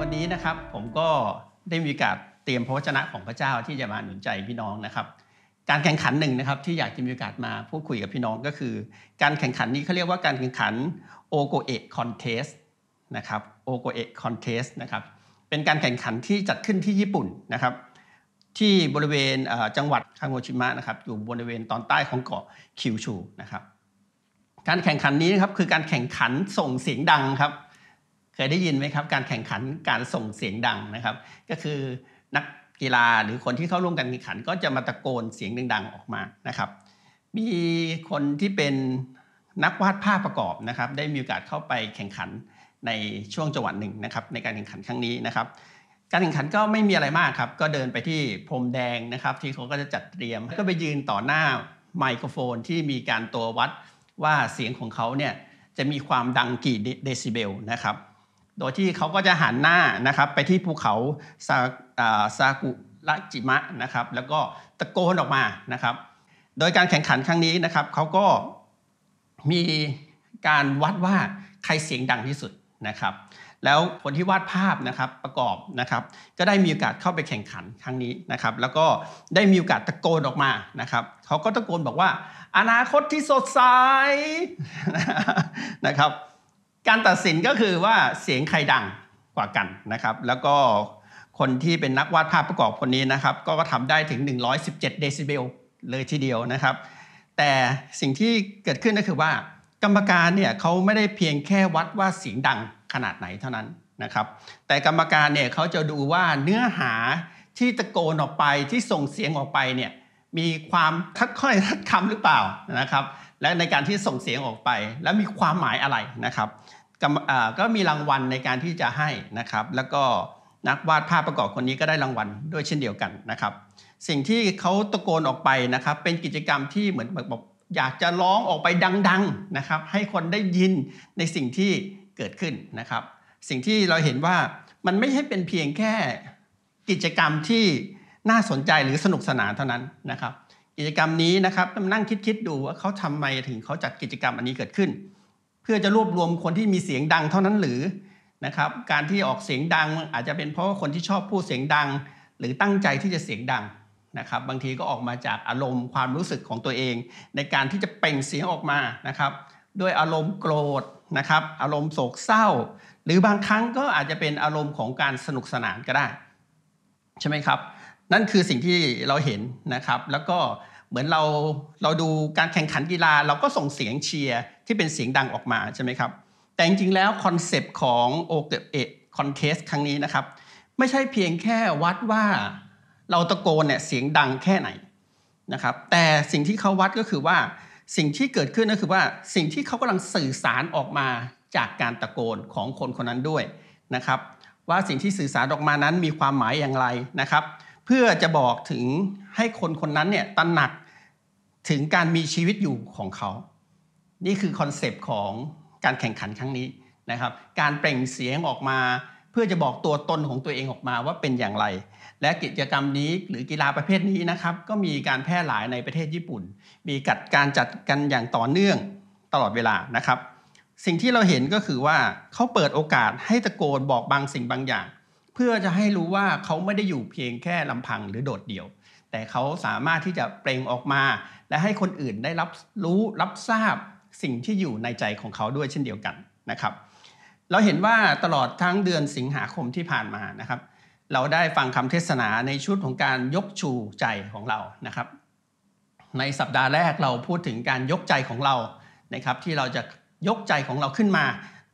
วันนี้นะครับผมก็ได้มีโอกาสเตรียมพระวจนะของพระเจ้าที่จะมาหนุนใจพี่น้องนะครับ การแข่งขันหนึ่งนะครับที่อยากจะมีโอกาสมาพูดคุยกับพี่น้องก็คือ การแข่งขันนี้เขาเรียกว่าการแข่งขันโอโกเอะคอนเทสนะครับโอโกเอะคอนเทสนะครับเป็นการแข่งขันที่จัดขึ้นที่ญี่ปุ่นนะครับ ที่บริเวณจังหวัดคางโงชิมะนะครับอยู่บริเวณตอนใต้ของเกาะคิวชูนะครับการแข่งขันนี้นะครับคือการแข่งขันส่งเสียงดังครับเคยได้ยินไหมครับ การแข่งขันการส่งเสียงดังนะครับ ก็คือนักกีฬาหรือคนที่เข้าร่วมการแข่งขัน ก็จะมาตะโกนเสียงดังๆออกมานะครับ มีคนที่เป็นนักวาดภาพประกอบนะครับ ได้มีโอกาสเข้าไปแข่งขันในช่วงจังหวัดหนึ่งนะครับ ในการแข่งขันครั้งนี้นะครับ การแข่งขันก็ไม่มีอะไรมากครับ ก็เดินไปที่พรมแดงนะครับ ที่เขาก็จะจัดเตรียมก็ไปยืนต่อหน้าไมโครโฟนที่มีการตัววัดว่าเสียงของเขาเนี่ยจะมีความดังกี่เดซิเบลนะครับโดยที่เขาก็จะหันหน้านะครับไปที่ภูเขาซาาากุระจิมะนะครับ แล้วก็ตะโกนออกมานะครับ โดยการแข่งขันครั้งนี้นะครับเขาก็มีการวัดว่าใครเสียงดังที่สุดนะครับ แล้วคนที่วาดภาพนะครับประกอบนะครับ ก็ได้มีโอกาสเข้าไปแข่งขันครั้งนี้นะครับ แล้วก็ได้มีโอกาสตะโกนออกมานะครับเขาก็ตะโกนบอกว่าอนาคตที่สดใสนะครับการตัดสินก็คือว่าเสียงใครดังกว่ากันนะครับ แล้วก็คนที่เป็นนักวาดภาพประกอบคนนี้นะครับ ก็ทำได้ถึง 117 เดซิเบลเลยทีเดียวนะครับ แต่สิ่งที่เกิดขึ้นก็คือว่ากรรมการเนี่ยเขาไม่ได้เพียงแค่วัดว่าเสียงดังขนาดไหนเท่านั้นนะครับ แต่กรรมการเนี่ยเขาจะดูว่าเนื้อหาที่ตะโกนออกไปที่ส่งเสียงออกไปเนี่ยมีความทัดค่อยทัดคำหรือเปล่านะครับและในการที่ส่งเสียงออกไปแล้วมีความหมายอะไรนะครับก็มีรางวัลในการที่จะให้นะครับ แล้วก็นักวาดภาพประกอบคนนี้ก็ได้รางวัลด้วยเช่นเดียวกันนะครับ สิ่งที่เขาตะโกนออกไปนะครับ เป็นกิจกรรมที่เหมือนแบบอยากจะร้องออกไปดังๆนะครับ ให้คนได้ยินในสิ่งที่เกิดขึ้นนะครับ สิ่งที่เราเห็นว่ามันไม่ใช่เป็นเพียงแค่กิจกรรมที่น่าสนใจหรือสนุกสนานเท่านั้นนะครับกิจกรรมนี้นะครับนั่งคิดๆ ดูว่าเขาทำไม ถึงเขาจัดกิจกรรมอันนี้เกิดขึ้น เพื่อจะรวบรวมคนที่มีเสียงดังเท่านั้นหรือนะครับการที่ออกเสียงดังอาจจะเป็นเพราะว่าคนที่ชอบพูดเสียงดังหรือตั้งใจที่จะเสียงดังนะครับ บางทีก็ออกมาจากอารมณ์ความรู้สึกของตัวเอง ในการที่จะเป่งเสียงออกมานะครับ ด้วยอารมณ์โกรธนะครับอารมณ์โศกเศร้า หรือบางครั้งก็อาจจะเป็นอารมณ์ของการสนุกสนานก็ได้ ใช่ไหมครับนั่นคือสิ่งที่เราเห็นนะครับ แล้วก็เหมือนเราเราดูการแข่งขันกีฬาเราก็ส่งเสียงเชียร์ที่เป็นเสียงดังออกมาใช่ไหมครับ แต่จริงๆแล้วคอนเซปต์ของโอเกเอคอนเทสครั้งนี้นะครับ ไม่ใช่เพียงแค่วัดว่าเราตะโกนเนี่ยเสียงดังแค่ไหนนะครับ แต่สิ่งที่เขาวัดก็คือว่าสิ่งที่เกิดขึ้นก็คือว่าสิ่งที่เขากำลังสื่อสารออกมาจากการตะโกนของคนคนนั้นด้วยนะครับ ว่าสิ่งที่สื่อสารออกมานั้นมีความหมายอย่างไรนะครับเพื่อจะบอกถึงให้คนคนนั้นเนี่ยตระหนักถึงการมีชีวิตอยู่ของเขา นี่คือคอนเซปต์ของการแข่งขันครั้งนี้นะครับ การเปล่งเสียงออกมา เพื่อจะบอกตัวตนของตัวเองออกมาว่าเป็นอย่างไร และกิจกรรมนี้หรือกีฬาประเภทนี้นะครับก็มีการแพร่หลายในประเทศญี่ปุ่น มีกัดการจัดกันอย่างต่อเนื่องตลอดเวลานะครับ สิ่งที่เราเห็นก็คือว่าเขาเปิดโอกาสให้ตะโกนบอกบางสิ่งบางอย่างเพื่อจะให้รู้ว่าเขาไม่ได้อยู่เพียงแค่ลำพังหรือโดดเดี่ยว แต่เขาสามารถที่จะเปล่งออกมา และให้คนอื่นได้รับรู้รับทราบสิ่งที่อยู่ในใจของเขาด้วยเช่นเดียวกันนะครับ เราเห็นว่าตลอดทั้งเดือนสิงหาคมที่ผ่านมานะครับ เราได้ฟังคำเทศนาในชุดของการยกชูใจของเรานะครับ ในสัปดาห์แรกเราพูดถึงการยกใจของเรานะครับที่เราจะยกใจของเราขึ้นมา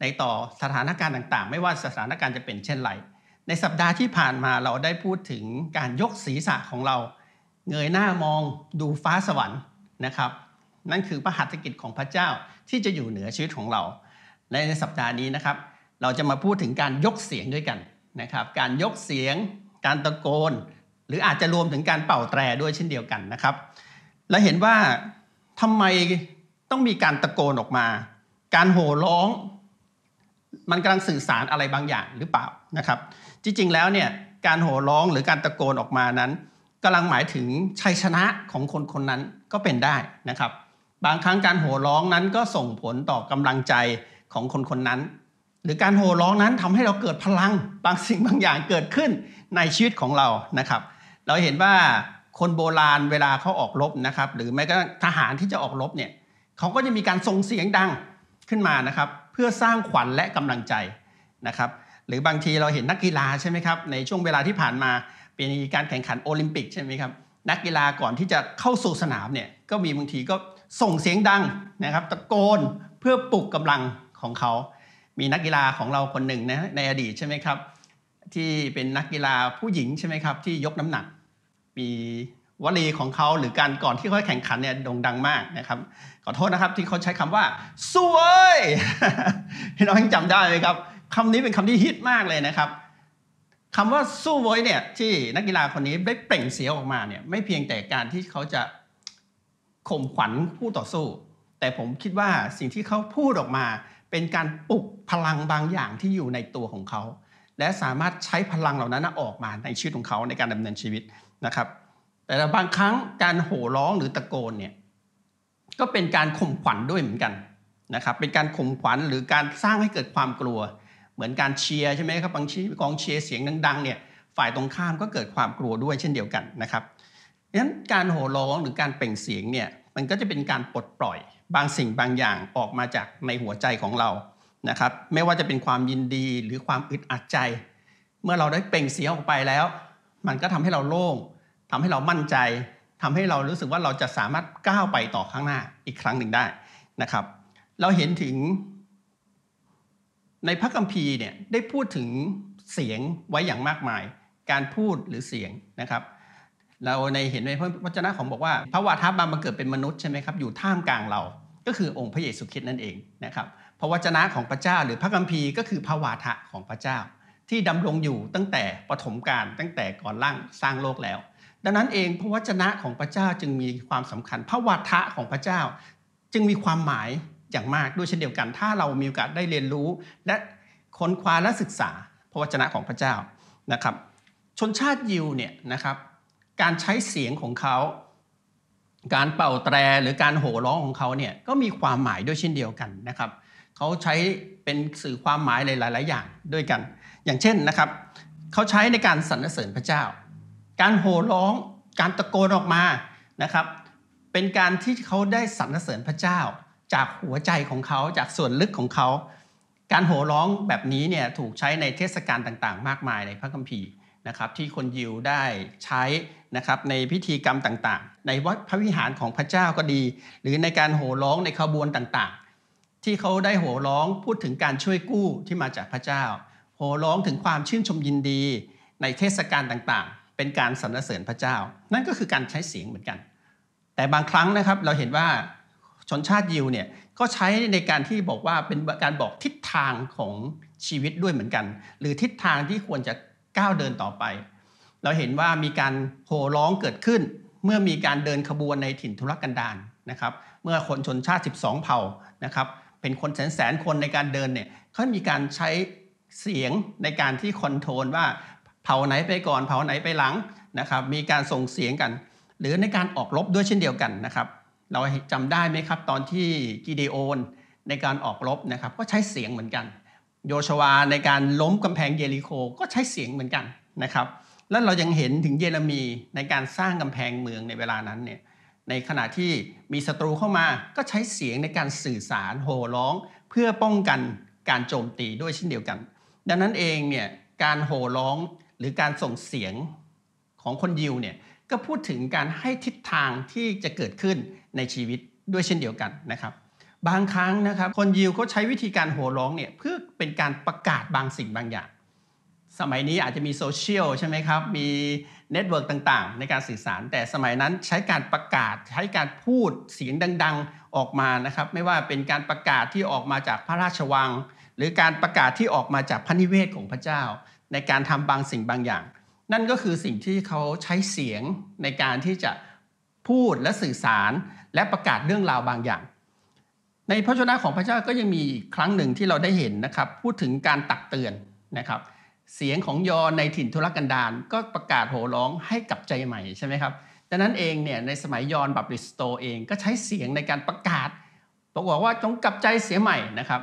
ในต่อสถานการณ์ต่าง ๆ ไม่ว่าสถานการณ์จะเป็นเช่นไรในสัปดาห์ที่ผ่านมาเราได้พูดถึงการยกศีรษะของเรา เงยหน้ามองดูฟ้าสวรรค์นะครับ นั่นคือพระหัตถกิจของพระเจ้าที่จะอยู่เหนือชีวิตของเรา และในสัปดาห์นี้นะครับ เราจะมาพูดถึงการยกเสียงด้วยกันนะครับ การยกเสียง การตะโกน หรืออาจจะรวมถึงการเป่าแตรด้วยเช่นเดียวกันนะครับและเห็นว่าทำไมต้องมีการตะโกนออกมา การโห่ร้อง มันกำลังสื่อสารอะไรบางอย่างหรือเปล่านะครับจริงๆ แล้วเนี่ยการโห่ร้องหรือการตะโกนออกมานั้น กำลังหมายถึงชัยชนะของคนคนนั้นก็เป็นได้นะครับ บางครั้งการโห่ร้องนั้นก็ส่งผลต่อกำลังใจของคนคนนั้น หรือการโห่ร้องนั้นทำให้เราเกิดพลัง บางสิ่งบางอย่างเกิดขึ้นในชีวิตของเรานะครับ เราเห็นว่าคนโบราณเวลาเขาออกรบนะครับ หรือแม้กระทั่งทหารที่จะออกรบเนี่ยเขาก็จะมีการส่งเสียงดังขึ้นมานะครับ เพื่อสร้างขวัญและกำลังใจนะครับรือบางทีเราเห็นนักกีฬาใช่ไหมครับในช่วงเวลาที่ผ่านมาเป็นการแข่งขันโอลิมปิกใช่ไหมครับนักกีฬาก่อนที่จะเข้าสู่สนามเนี่ยก็มีบางทีก็ส่งเสียงดังนะครับ ตะโกนเพื่อปลุกกำลังของเขา มีนักกีฬาของเราคนหนึ่งนะในอดีตใช่ไหมครับที่เป็นนักกีฬาผู้หญิงใช่ไหมครับที่ยกน้ำหนัก มีวลีของเขาหรือการก่อนที่เขาแข่งขันเนี่ยโด่งดังมากนะครับขอโทษนะครับที่เขาใช้คำว่า สวยพี่น้องยังจำได้ไหมครับคำนี้เป็นคำที่ฮิตมากเลยนะครับ คำว่าสู้ไว้เนี่ยที่นักกีฬาคนนี้ได้เปล่งเสียงออกมาเนี่ยไม่เพียงแต่การที่เขาจะข่มขวัญผู้ต่อสู้ แต่ผมคิดว่าสิ่งที่เขาพูดออกมา เป็นการปลุกพลังบางอย่างที่อยู่ในตัวของเขา และสามารถใช้พลังเหล่านั้นออกมาในชีวิตของเขาในการดำเนินชีวิตนะครับ แต่บางครั้งการโห่ร้องหรือตะโกนเนี่ยก็เป็นการข่มขวัญด้วยเหมือนกันนะครับเป็นการข่มขวัญหรือการสร้างให้เกิดความกลัวเหมือนการเชียร์ใช่ไหมครับบางทีกองเชียร์เสียงดัง ๆเนี่ยฝ่ายตรงข้ามก็เกิดความกลัวด้วยเช่นเดียวกันนะครับดังนั้นการโห่ร้องหรือการเปล่งเสียงเนี่ยมันก็จะเป็นการปลดปล่อยบางสิ่งบางอย่างออกมาจากในหัวใจของเรานะครับ ไม่ว่าจะเป็นความยินดีหรือความอึดอัดใจเมื่อเราได้เปล่งเสียงออกไปแล้ว มันก็ทำให้เราโล่งทำให้เรามั่นใจ ทำให้เรารู้สึกว่าเราจะสามารถก้าวไปต่อข้างหน้าอีกครั้งหนึ่งได้นะครับ เราเห็นถึงในพระคัมภีร์เนี่ยได้พูดถึงเสียงไว้อย่างมากมาย การพูดหรือเสียงนะครับเราในเห็นในพระวจนะของบอกว่าพระวาทบามมาเกิดเป็นมนุษย์ใช่ไหมครับอยู่ท่ามกลางเรา ก็คือองค์พระเยซูคริสต์นั่นเองนะครับพระวจนะของพระเจ้าหรือพระคัมภีร์ก็คือพระวาทะของพระเจ้า ที่ดำรงอยู่ตั้งแต่ปฐมกาลตั้งแต่ก่อนร่างสร้างโลกแล้ว ดังนั้นเองพระวจนะของพระเจ้าจึงมีความสำคัญพระวาทะของพระเจ้าจึงมีความหมายอย่างมากด้วยเช่นเดียวกันถ้าเรามีโอกาสได้เรียนรู้และค้นคว้าและศึกษาพระวจนะของพระเจ้านะครับ ชนชาติยิวเนี่ยนะครับการใช้เสียงของเขาการเป่าแตรหรือการโห่ร้องของเขาเนี่ยก็มีความหมายด้วยเช่นเดียวกันนะครับเขาใช้เป็นสื่อความหมายหลายๆอย่างด้วยกัน อย่างเช่นนะครับเขาใช้ในการสรรเสริญพระเจ้า การโห่ร้อง การตะโกนออกมานะครับเป็นการที่เขาได้สรรเสริญพระเจ้าจากหัวใจของเขาจากส่วนลึกของเขา การโห่ร้องแบบนี้เนี่ยถูกใช้ในเทศกาลต่างๆ มากมายในพระคัมภีร์นะครับ ที่คนยิวได้ใช้นะครับในพิธีกรรมต่างๆ ในวัดพระวิหารของพระเจ้าก็ดี หรือในการโห่ร้องในขบวนต่างๆ ที่เขาได้โห่ร้องพูดถึงการช่วยกู้ที่มาจากพระเจ้า โห่ร้องถึงความชื่นชมยินดีในเทศกาลต่างๆ เป็นการสรรเสริญพระเจ้า นั่นก็คือการใช้เสียงเหมือนกัน แต่บางครั้งนะครับเราเห็นว่าชนชาติยิวเนี่ยก็ใช้ในการที่บอกว่าเป็นการบอกทิศทางของชีวิตด้วยเหมือนกัน หรือทิศทางที่ควรจะก้าวเดินต่อไป เราเห็นว่ามีการโห่ร้องเกิดขึ้น เมื่อมีการเดินขบวนในถิ่นทุรกันดารนะครับ เมื่อคนชนชาติ 12 เผ่านะครับเป็นคนแสนแสนคนในการเดินเนี่ยเขามีการใช้เสียงในการที่คอนโทรลว่าเผ่าไหนไปก่อนเผ่าไหนไปหลังนะครับมีการส่งเสียงกัน หรือในการออกรบด้วยเช่นเดียวกันนะครับเราจำได้ไหมครับตอนที่กิเดโอนในการออกรบนะครับก็ใช้เสียงเหมือนกัน โยชวาในการล้มกำแพงเยริโคก็ใช้เสียงเหมือนกันนะครับ แล้วเรายังเห็นถึงเยเรมีในการสร้างกำแพงเมืองในเวลานั้นเนี่ยในขณะที่มีศัตรูเข้ามาก็ใช้เสียงในการสื่อสารโห่ร้อง เพื่อป้องกันการโจมตีด้วยเช่นเดียวกัน ดังนั้นเองเนี่ยการโห่ร้องหรือการส่งเสียงของคนยิวเนี่ยก็พูดถึงการให้ทิศทางที่จะเกิดขึ้นในชีวิตด้วยเช่นเดียวกันนะครับ บางครั้งนะครับคนยิวเขาใช้วิธีการโห่ร้องเนี่ยเพื่อเป็นการประกาศบางสิ่งบางอย่าง สมัยนี้อาจจะมีโซเชียลใช่ไหมครับ มีเน็ตเวิร์กต่างๆ ในการสื่อสาร แต่สมัยนั้นใช้การประกาศใช้การพูดเสียงดังๆออกมานะครับ ไม่ว่าเป็นการประกาศที่ออกมาจากพระราชวัง หรือการประกาศที่ออกมาจากพระนิเวศของพระเจ้า ในการทำบางสิ่งบางอย่างนั่นก็คือสิ่งที่เขาใช้เสียงในการที่จะพูดและสื่อสารและประกาศเรื่องราวบางอย่าง ในพระชนะของพระเจ้าก็ยังมีครั้งหนึ่งที่เราได้เห็นนะครับ พูดถึงการตักเตือนนะครับ เสียงของยอในถิ่นทุรกันดารก็ประกาศโห่ร้องให้กับใจใหม่ใช่ไหมครับดังนั้นเองเนี่ยในสมัยยอนบับริสโตเองก็ใช้เสียงในการประกาศบอกว่าจงกลับใจเสียใหม่นะครับ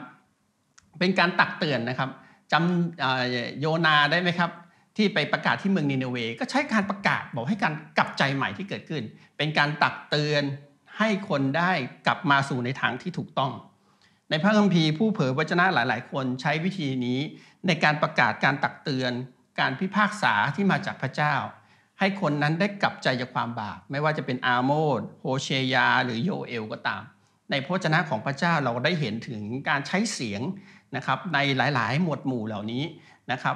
เป็นการตักเตือนนะครับจำโยนาได้ไหมครับที่ไปประกาศที่เมืองนินเวก็ใช้การประกาศบอกให้การกลับใจใหม่ที่เกิดขึ้น เป็นการตักเตือนให้คนได้กลับมาสู่ในทางที่ถูกต้อง ในพระคัมภีร์ผู้เผยวจนะหลาย ๆ คนใช้วิธีนี้ ในการประกาศการตักเตือนการพิพากษาที่มาจากพระเจ้า ให้คนนั้นได้กลับใจจากความบาปไม่ว่าจะเป็นอาโมดโฮเชยาหรือโยเอลก็ตาม ในพระวจนะของพระเจ้าเราได้เห็นถึงการใช้เสียงนะครับในหลาย ๆ หมวดหมู่เหล่านี้นะครับ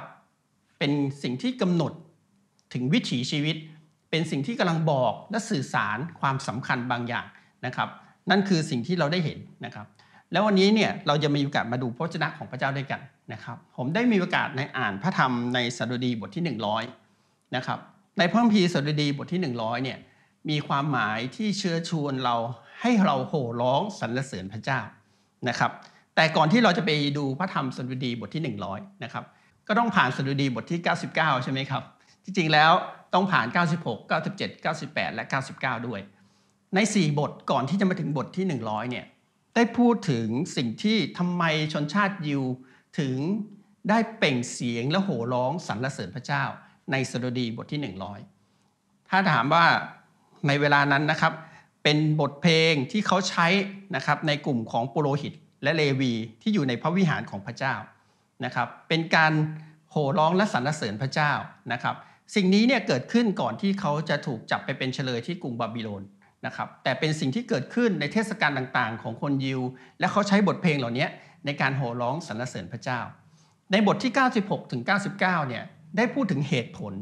เป็นสิ่งที่กำหนดถึงวิถีชีวิต เป็นสิ่งที่กำลังบอกและสื่อสารความสำคัญบางอย่างนะครับ นั่นคือสิ่งที่เราได้เห็นนะครับ แล้ววันนี้เนี่ยเราจะมีโอกาสมาดูพระชนะของพระเจ้าด้วยกันนะครับ ผมได้มีโอกาสในอ่านพระธรรมในสดุดีบทที่100นะครับ ในพระคัมภีร์สดุดีบทที่ 100เนี่ยมีความหมายที่เชื้อชวนเราให้เราโห่ร้องสรรเสริญพระเจ้านะครับ แต่ก่อนที่เราจะไปดูพระธรรมสดุดีบทที่ 100 นะครับก็ต้องผ่านสดุดีบทที่ 99 ใช่ไหมครับ จริงๆ แล้วต้องผ่าน 96 97 98 และ 99 ด้วย ใน 4 บทก่อนที่จะมาถึงบทที่ 100 เนี่ย ได้พูดถึงสิ่งที่ทำไมชนชาติยิวถึงได้เปล่งเสียงและโห่ร้องสรรเสริญพระเจ้า ในสดุดีบทที่ 100 ถ้าถามว่าในเวลานั้นนะครับ เป็นบทเพลงที่เขาใช้นะครับในกลุ่มของปุโรหิตและเลวี ที่อยู่ในพระวิหารของพระเจ้านะครับเป็นการโห่ร้อง และสรรเสริญพระเจ้านะครับสิ่งนี้เนี่ยเกิดขึ้นก่อนที่เขาจะถูกจับไปเป็นเฉลยที่กรุงบาบิโลนนะครับแต่เป็นสิ่งที่เกิดขึ้นในเทศกาลต่างๆของคนยิวและเขาใช้บทเพลงเหล่านี้ในการโห่ร้องสรรเสริญพระเจ้า ในบทที่ 96ถึง99เนี่ยได้พูดถึงเหตุผล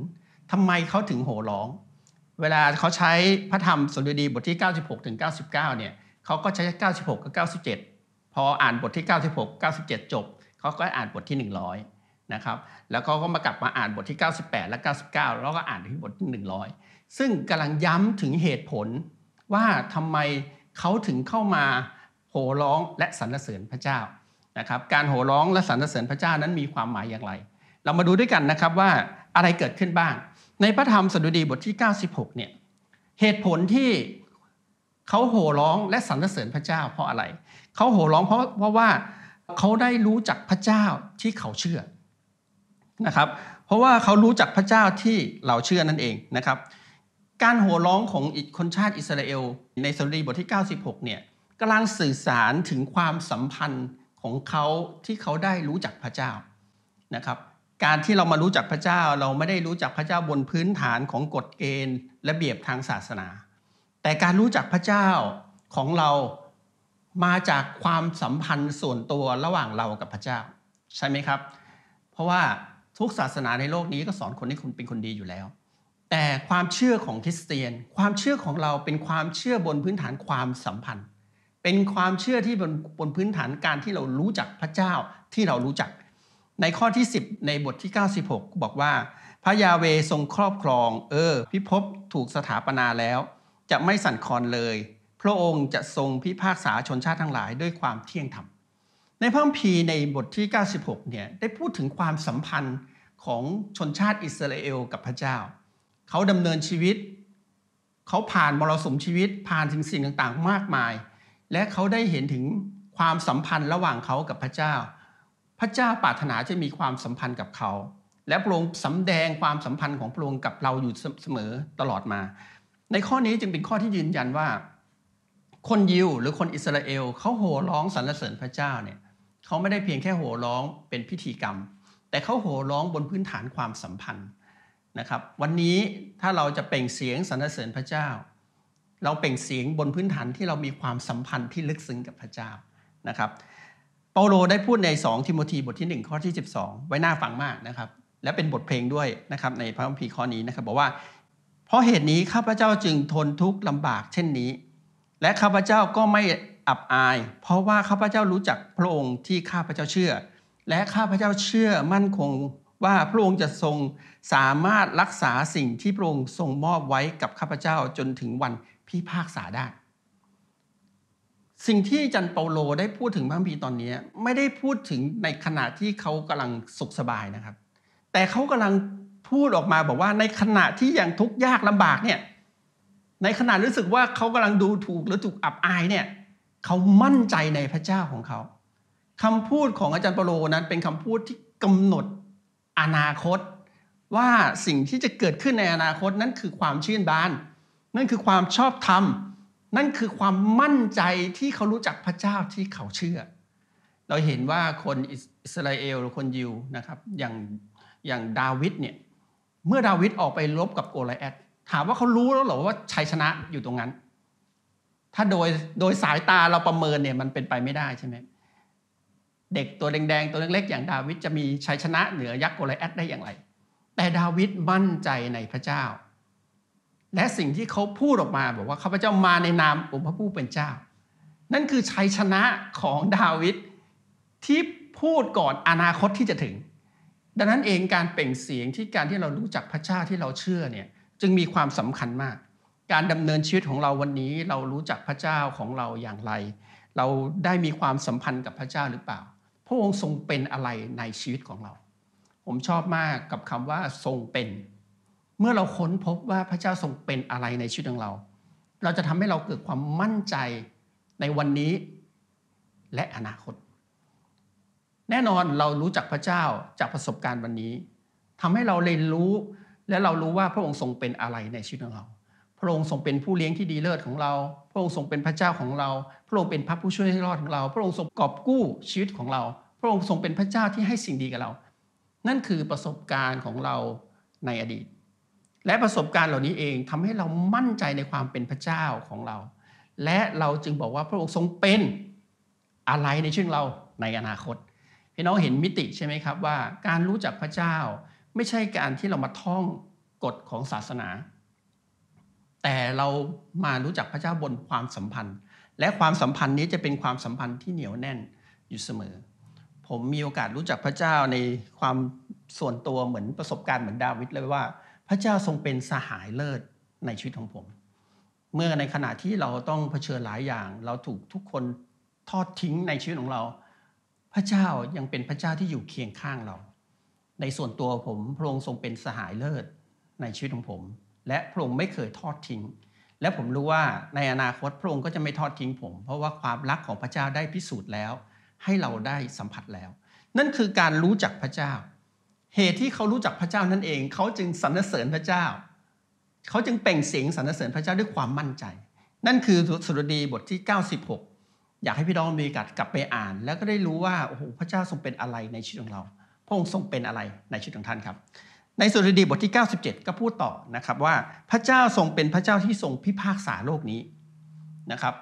ทำไมเขาถึงโห่ร้อง เวลาเขาใช้พระธรรมสดุดีบทที่ 96ถึง99เนี่ยเขาก็ใช้ 96กับ97 พออ่านบทที่ 96 97 จบเขาก็อ่านบทที่ 100นะครับแล้วเขาก็มากลับมาอ่านบทที่98และ99 แล้วก็อ่านที่บทที่ 100 ซึ่งกำลังย้ำถึงเหตุผลว่าทำไมเขาถึงเข้ามาโห่ร้องและสรรเสริญพระเจ้านะครับการโห่ร้องและสรรเสริญพระเจ้านั้นมีความหมายอย่างไร เรามาดูด้วยกันนะครับว่าอะไรเกิดขึ้นบ้าง ในพระธรรมสดุดีบทที่ 96เนี่ยเหตุผลที่เขาโห่ร้องและสรรเสริญพระเจ้า เพราะอะไรเขาโห่ร้องเพราะเพราะว่าเขาได้รู้จักพระเจ้าที่เขาเชื่อนะครับ เพราะว่าเขารู้จักพระเจ้าที่เราเชื่อนั่นเองนะครับ การโห่ร้องของคนชาติอิสราเอล ในสรีบทที่ 96เนี่ยกำลังสื่อสารถึงความสัมพันธ์ของเขาที่เขาได้รู้จักพระเจ้านะครับ การที่เรามารู้จักพระเจ้าเราไม่ได้รู้จักพระเจ้าบนพื้นฐานของกฎเกณฑ์ ระเบียบทางศาสนา แต่การรู้จักพระเจ้าของเรามาจากความสัมพันธ์ส่วนตัวระหว่างเรากับพระเจ้า ใช่ไหมครับ เพราะว่าทุกศาสนาในโลกนี้ก็สอนคนให้คุณเป็นคนดีอยู่แล้ว แต่ความเชื่อของคริสเตียน ความเชื่อของเราเป็นความเชื่อบนพื้นฐานความสัมพันธ์ เป็นความเชื่อที่บนบนพื้นฐานการที่เรารู้จักพระเจ้าที่เรารู้จัก ในข้อที่10ในบทที่ 96บอกว่า พระยาเวทรงครอบครอง เออ พิภพถูกสถาปนาแล้ว จะไม่สั่นคลอนเลยพระองค์จะทรงพิพากษาชนชาติทั้งหลายด้วยความเที่ยงธรรม ในพระคัมภีร์ในบทที่ 96 เนี่ยได้พูดถึงความสัมพันธ์ของชนชาติอิสราเอลกับพระเจ้า เขาดำเนินชีวิตเขาผ่านมรสุมชีวิตผ่านถึงสิ่งต่าง ๆ มากมาย และเขาได้เห็นถึงความสัมพันธ์ระหว่างเขากับพระเจ้า พระเจ้าปรารถนาจะมีความสัมพันธ์กับเขาและพระองค์สำแดงความสัมพันธ์ของพระองค์กับเราอยู่เสมอตลอดมา ในข้อนี้จึงเป็นข้อที่ยืนยันว่าคนยิวหรือคนอิสราเอลเขาโห่ร้องสรรเสริญพระเจ้าเนี่ยเขาไม่ได้เพียงแค่โห่ร้องเป็นพิธีกรรม แต่เขาโห่ร้องบนพื้นฐานความสัมพันธ์นะครับวันนี้ถ้าเราจะเปล่งเสียงสรรเสริญพระเจ้า เราเปล่งเสียงบนพื้นฐานที่เรามีความสัมพันธ์ที่ลึกซึ้งกับพระเจ้านะครับเปาโลได้พูดใน2ทิโมธีบทที่ 1 ข้อที่ 12 ไว้หน้าฟังมากนะครับและเป็นบทเพลงด้วยนะครับในพระคัมภีร์ข้อนี้นะครับบอกว่าเพราะเหตุนี้ข้าพเจ้าจึงทนทุกข์ลำบากเช่นนี้และข้าพเจ้าก็ไม่อับอาย เพราะว่าข้าพเจ้ารู้จักพระองค์ที่ข้าพเจ้าเชื่อ และข้าพเจ้าเชื่อมั่นคงว่าพระองค์จะทรงสามารถรักษาสิ่งที่พระองค์ทรงมอบไว้กับข้าพเจ้าจนถึงวันพิพากษาได้ สิ่งที่จันเปาโลได้พูดถึงพระพีตอนนี้ไม่ได้พูดถึงในขณะที่เขากำลังสุขสบายนะครับ แต่เขากำลังพูดออกมาบอกว่าในขณะที่ยังทุกข์ยากลำบากเนี่ยในขณะรู้สึกว่าเขากำลังดูถูกหรือถูกอับอายเนี่ยเขามั่นใจในพระเจ้าของเขาคำพูดของอาจารย์เปโลนั้นเป็นคำพูดที่กำหนดอนาคตว่าสิ่งที่จะเกิดขึ้นในอนาคตนั้นคือความชื่นบาน นั่นคือความชอบธรรมนั่นคือความมั่นใจที่เขารู้จักพระเจ้าที่เขาเชื่อ เราเห็นว่าคนอิสราเอลหรือคนยิวนะครับอย่างอย่างดาวิดเนี่ยเมื่อดาวิดออกไปรบกับโกลแอดถามว่าเขารู้แล้วหรอว่าชัยชนะอยู่ตรงนั้น ถ้าโดยโดยสายตาเราประเมินเนี่ยมันเป็นไปไม่ได้ใช่ไหมเด็กตัวแดงๆตัวเล็กๆอย่างดาวิดจะมีชัยชนะเหนือยักษ์โกลิอตได้อย่างไร แต่ดาวิดมั่นใจในพระเจ้า และสิ่งที่เขาพูดออกมาบอกว่าข้าพเจ้ามาในนามองค์พระผู้เป็นเจ้า นั่นคือชัยชนะของดาวิดที่พูดก่อนอนาคตที่จะถึง ดังนั้นเองการเปล่งเสียงที่การที่เรารู้จักพระเจ้าที่เราเชื่อเนี่ยจึงมีความสำคัญมากการดำเนินชีวิตของเราวันนี้ เรารู้จักพระเจ้าของเราอย่างไร เราได้มีความสัมพันธ์กับพระเจ้าหรือเปล่าพระองค์ทรงเป็นอะไรในชีวิตของเรา ผมชอบมากกับคำว่าทรงเป็น เมื่อเราค้นพบว่าพระเจ้าทรงเป็นอะไรในชีวิตของเรา เราจะทำให้เราเกิดความมั่นใจในวันนี้และอนาคต แน่นอนเรารู้จักพระเจ้าจากประสบการณ์วันนี้ทำให้เราเรียนรู้และเรารู้ว่าพระองค์ทรงเป็นอะไรในชีวิตของเรา พระองค์ทรงเป็นผู้เลี้ยงที่ดีเลิศของเรา พระองค์ทรงเป็นพระเจ้าของเรา พระองค์เป็นพระผู้ช่วยให้รอดของเรา พระองค์ทรงกอบกู้ชีวิตของเรา พระองค์ทรงเป็นพระเจ้าที่ให้สิ่งดีกับเรา นั่นคือประสบการณ์ของเราในอดีต และประสบการณ์เหล่านี้เองทำให้เรามั่นใจในความเป็นพระเจ้าของเรา และเราจึงบอกว่าพระองค์ทรงเป็นอะไรในชีวิตเราในอนาคต พี่น้องเห็นมิติใช่ไหมครับว่าการรู้จักพระเจ้าไม่ใช่การที่เรามาท่องกฎของศาสนา แต่เรามารู้จักพระเจ้าบนความสัมพันธ์ และความสัมพันธ์นี้จะเป็นความสัมพันธ์ที่เหนียวแน่นอยู่เสมอ ผมมีโอกาสรู้จักพระเจ้าในความส่วนตัวเหมือนประสบการณ์เหมือนดาวิดเลยว่า พระเจ้าทรงเป็นสหายเลิศในชีวิตของผม เมื่อในขณะที่เราต้องเผชิญหลายอย่าง เราถูกทุกคนทอดทิ้งในชีวิตของเรา พระเจ้ายังเป็นพระเจ้าที่อยู่เคียงข้างเราในส่วนตัวผมพระองค์ทรงเป็นสหายเลิศในชีวิตของผม และพระองค์ไม่เคยทอดทิ้ง และผมรู้ว่าในอนาคตพระองค์ก็จะไม่ทอดทิ้งผม เพราะว่าความรักของพระเจ้าได้พิสูจน์แล้ว ให้เราได้สัมผัสแล้ว นั่นคือการรู้จักพระเจ้า เหตุที่เขารู้จักพระเจ้านั่นเอง เขาจึงสรรเสริญพระเจ้า เขาจึงเป่งเสียงสรรเสริญพระเจ้าด้วยความมั่นใจ นั่นคือสุรดีบทที่ 96 อยากให้พี่น้องมีกาดกลับไปอ่าน แล้วก็ได้รู้ว่าโอ้โหพระเจ้าทรงเป็นอะไรในชีวิตของเราระองค์ทรงเป็นอะไรในชีวิตของท่านครับ ในสุรดีบทที่ 97 ก็พูดต่อนะครับว่าพระเจ้าทรงเป็นพระเจ้าที่ทรงพิพากษาโลกนี้นะครับ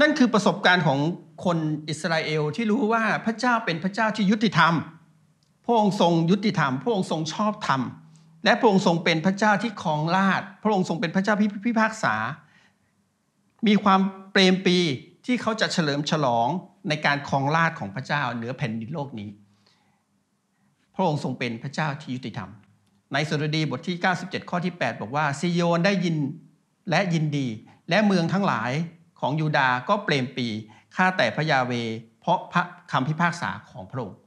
นั่นคือประสบการณ์ของคนอิสราเอลที่รู้ว่าพระเจ้าเป็นพระเจ้าที่ยุติธรรม พระองค์ทรงยุติธรรม พระองค์ทรงชอบธรรม และพระองค์ทรงเป็นพระเจ้าที่ครองราช พระองค์ทรงเป็นพระเจ้าพิพิพากษา มีความเปรมปีที่เขาจะเฉลิมฉลองในการครองราชของพระเจ้าเหนือแผ่นดินโลกนี้พระองค์ทรงเป็นพระเจ้าที่ยุติธรรม ในสดุดีบทที่ 97 ข้อที่ 8 บอกว่า ซิโยนได้ยินและยินดี และเมืองทั้งหลายของยูดาก็เปลมปีข้าแต่พระยาเวเพราะพระคำพิพากษาของพระองค์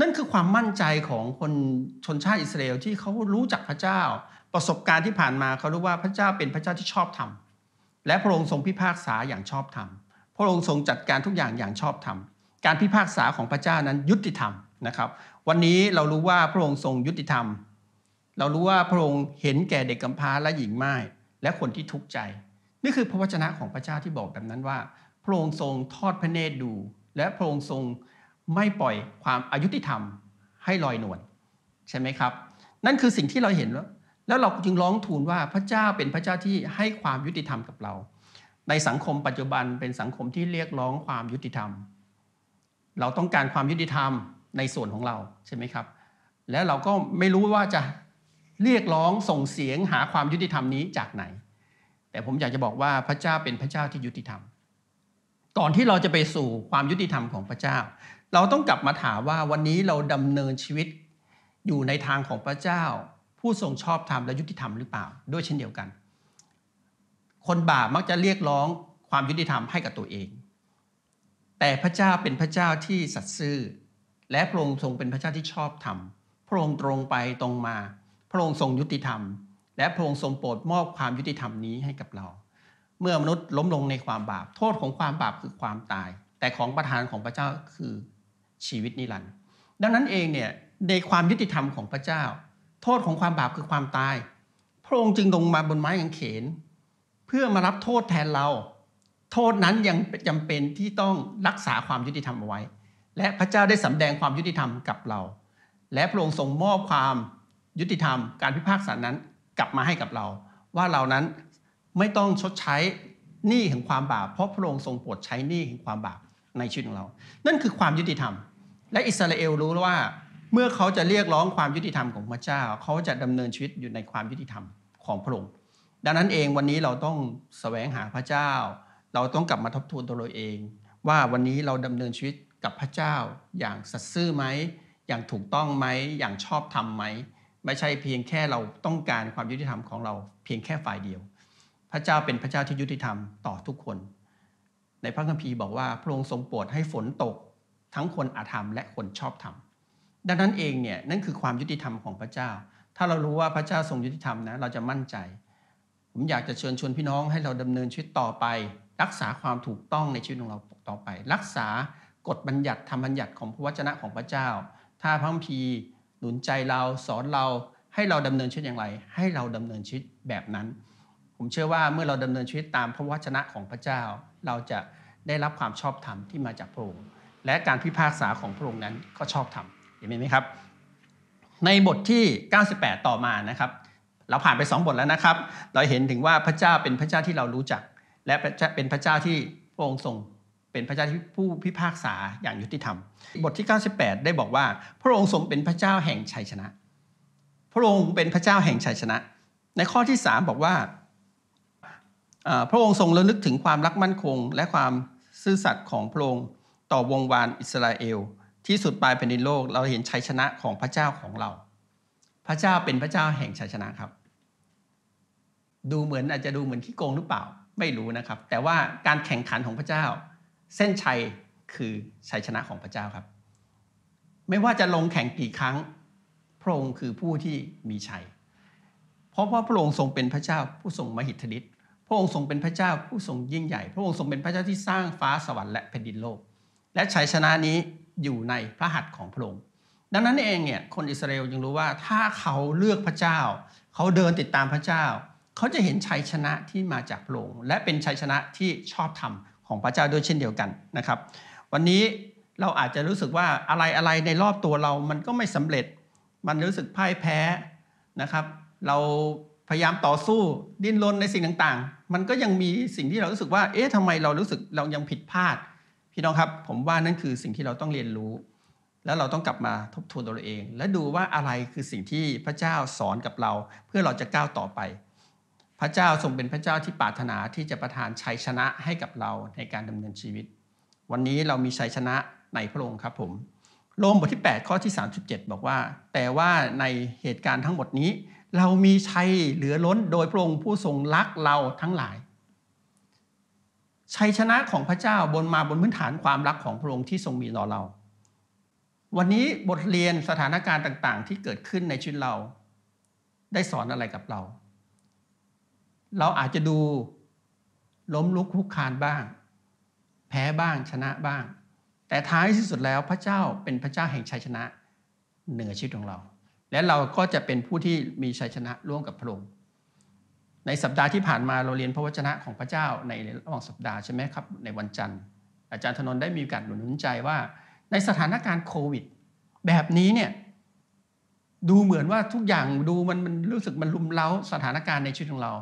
นั่นคือความมั่นใจของคนชนชาติอิสราเอลที่เขารู้จักพระเจ้า ประสบการณ์ที่ผ่านมาเขารู้ว่าพระเจ้าเป็นพระเจ้าที่ชอบธรรมและพระองค์ทรงพิพากษาอย่างชอบธรรมพระองค์ทรงจัดการทุกอย่างอย่างชอบธรรมการพิพากษาของพระเจ้านั้นยุติธรรมนะครับวันนี้เรารู้ว่าพระองค์ทรงยุติธรรม เรารู้ว่าพระองค์เห็นแก่เด็กกำพร้าและหญิงไม้และคนที่ทุกข์ใจ นี่คือพระวจนะของพระเจ้าที่บอกแบบนั้นว่าพระองค์ทรงทอดพระเนตรดู และพระองค์ทรงไม่ปล่อยความอายุติธรรมให้ลอยนวลใช่ไหมครับ นั่นคือสิ่งที่เราเห็นแล้วแล้วเราจึงร้องทูลว่าพระเจ้าเป็นพระเจ้าที่ให้ความยุติธรรมกับเรา ในสังคมปัจจุบันเป็นสังคมที่เรียกร้องความยุติธรรม เราต้องการความยุติธรรมในส่วนของเราใช่ไหมครับ แล้วเราก็ไม่รู้ว่าจะเรียกร้องส่งเสียงหาความยุติธรรมนี้จากไหน แต่ผมอยากจะบอกว่าพระเจ้าเป็นพระเจ้าที่ยุติธรรม ก่อนที่เราจะไปสู่ความยุติธรรมของพระเจ้า เราต้องกลับมาถามว่าวันนี้เราดำเนินชีวิตอยู่ในทางของพระเจ้า ผู้ทรงชอบธรรมและยุติธรรมหรือเปล่าด้วยเช่นเดียวกัน คนบาปมักจะเรียกร้องความยุติธรรมให้กับตัวเอง แต่พระเจ้าเป็นพระเจ้าที่สัตย์ซื่อและพระองค์ทรงเป็นพระเจ้าที่ชอบธรรม พระองค์ตรงไปตรงมา พระองค์ทรงยุติธรรม และพระองค์ทรงโปรดมอบความยุติธรรมนี้ให้กับเรา เมื่อมนุษย์ล้มลงในความบาป โทษของความบาปคือความตาย แต่ของประทานของพระเจ้าคือชีวิตนิรันดร์ ดังนั้นเองเนี่ยในความยุติธรรมของพระเจ้า โทษของความบาปคือความตาย พระองค์จึงลงมาบนไม้กางเขน เพื่อมารับโทษแทนเรา โทษนั้นยังจำเป็นที่ต้องรักษาความยุติธรรมเอาไว้และพระเจ้าได้สำแดงความยุติธรรมกับเรา และพระองค์ทรงมอบความยุติธรรม การพิพากษานั้นกลับมาให้กับเรา ว่าเรานั้นไม่ต้องชดใช้หนี้แห่งความบาปเพราะพระองค์ทรงโปรดใช้หนี้แห่งความบาปในชีวิตของเรา นั่นคือความยุติธรรม และอิสราเอลรู้ว่า เมื่อเขาจะเรียกร้องความยุติธรรมของพระเจ้า เขาจะดำเนินชีวิตอยู่ในความยุติธรรมของพระองค์ดังนั้นเองวันนี้เราต้องสแสวงหาพระเจ้า เราต้องกลับมาทบทวนตัวเราเอง ว่าวันนี้เราดำเนินชีวิตกับพระเจ้าอย่างสัตย์ซื่อไหมอย่างถูกต้องไหมอย่างชอบทำไหมไม่ใช่เพียงแค่เราต้องการความยุติธรรมของเราเพียงแค่ฝ่ายเดียว พระเจ้าเป็นพระเจ้าที่ยุติธรรมต่อทุกคน ในพระคัมภีร์บอกว่าพระองค์ทรงโปรดให้ฝนตกทั้งคนอาธรรมและคนชอบธรรมดังนั้นเองเนี่ยนั่นคือความยุติธรรมของพระเจ้า ถ้าเรารู้ว่าพระเจ้าทรงยุติธรรมนะเราจะมั่นใจ ผมอยากจะเชิญชวนพี่น้องให้เราดำเนินชีวิตต่อไป รักษาความถูกต้องในชีวิตของเราต่อไป รักษากฎบัญญัติธรรมบัญญัติของพระวจนะของพระเจ้า ถ้าพระคัมภีร์หนุนใจเราสอนเราให้เราดำเนินชีวิตอย่างไร ให้เราดำเนินชีวิตแบบนั้น ผมเชื่อว่าเมื่อเราดำเนินชีวิตตามพระวจนะของพระเจ้า เราจะได้รับความชอบธรรมที่มาจากพระองค์และการพิพากษาของพระองค์นั้นก็ชอบธรรมเห็นไหมครับ ในบทที่ 98 ต่อมานะครับ เราผ่านไป 2 บทแล้วนะครับเราเห็นถึงว่าพระเจ้าเป็นพระเจ้าที่เรารู้จัก และเป็นพระเจ้าที่พระองค์ทรงเป็นพระเจ้าที่ผู้พิพากษาอย่างยุติธรรมบทที่ 98 ได้บอกว่า พระองค์ทรงเป็นพระเจ้าแห่งชัยชนะ พระองค์เป็นพระเจ้าแห่งชัยชนะ ในข้อที่ 3 บอกว่าพระองค์ทรงระลึกถึงความรักมั่นคง และความซื่อสัตย์ของพระองค์ต่อวงวานอิสราเอล ที่สุดปลายแผ่นดินโลกเราเห็นชัยชนะของพระเจ้าของเรา พระเจ้าเป็นพระเจ้าแห่งชัยชนะครับ ดูเหมือนอาจจะดูเหมือนขี้โกงหรือเปล่าไม่รู้นะครับ แต่ว่าการแข่งขันของพระเจ้าเส้นชัยคือชัยชนะของพระเจ้าครับ ไม่ว่าจะลงแข่งกี่ครั้งพระองค์คือผู้ที่มีชัย เพราะว่าพระองค์ทรงเป็นพระเจ้าผู้ทรงมหิทธิฤทธิ์พระองค์ทรงเป็นพระเจ้าผู้ทรงยิ่งใหญ่ พระองค์ทรงเป็นพระเจ้าที่สร้างฟ้าสวรรค์และแผ่นดินโลก และชัยชนะนี้อยู่ในพระหัตถ์ของพระองค์ดังนั้นเองเนี่ยคนอิสราเอลยังรู้ว่าถ้าเขาเลือกพระเจ้า เขาเดินติดตามพระเจ้า เขาจะเห็นชัยชนะที่มาจากพระองค์และเป็นชัยชนะที่ชอบธรรมของพระเจ้าด้วยเช่นเดียวกัน นะครับวันนี้เราอาจจะรู้สึกว่าอะไรอะไรในรอบตัวเรามันก็ไม่สำเร็จ มันรู้สึกพ่ายแพ้นะครับ เราพยายามต่อสู้ดิ้นรนในสิ่งต่างๆ มันก็ยังมีสิ่งที่เรารู้สึกว่าเอ๊ะทำไมเรารู้สึกเรายังผิดพลาดพี่น้องครับผมว่านั่นคือสิ่งที่เราต้องเรียนรู้ แล้วเราต้องกลับมาทบทวนตัวเอง และดูว่าอะไรคือสิ่งที่พระเจ้าสอนกับเรา เพื่อเราจะก้าวต่อไปพระเจ้าทรงเป็นพระเจ้าที่ปรารถนาที่จะประทานชัยชนะให้กับเราในการดำเนินชีวิต วันนี้เรามีชัยชนะในพระองค์ครับผม โรมบทที่8ข้อที่37 บอกว่า แต่ว่าในเหตุการณ์ทั้งหมดนี้ เรามีชัยเหลือล้นโดยพระองค์ผู้ทรงรักเราทั้งหลาย ชัยชนะของพระเจ้าบนมาบนพื้นฐานความรักของพระองค์ที่ทรงมีต่อเรา วันนี้บทเรียนสถานการณ์ต่าง ๆ ที่เกิดขึ้นในชีวิตเรา ได้สอนอะไรกับเราเราอาจจะดูล้มลุกคุกคานบ้าง แพ้บ้างชนะบ้าง แต่ท้ายที่สุดแล้วพระเจ้าเป็นพระเจ้าแห่งชัยชนะ เหนือชีวิตของเรา และเราก็จะเป็นผู้ที่มีชัยชนะร่วมกับพระองค์ในสัปดาห์ที่ผ่านมาเราเรียนพระวจนะของพระเจ้าในระหว่างสัปดาห์ใช่ไหมครับในวันจันทร์ อาจารย์ธนนท์ได้มีโอกาสหนุนใจว่า ในสถานการณ์โควิด แบบนี้เนี่ยดูเหมือนว่าทุกอย่างดูมันมันรู้สึกมันลุมเล้าสถานการณ์ในชีวิตของเรา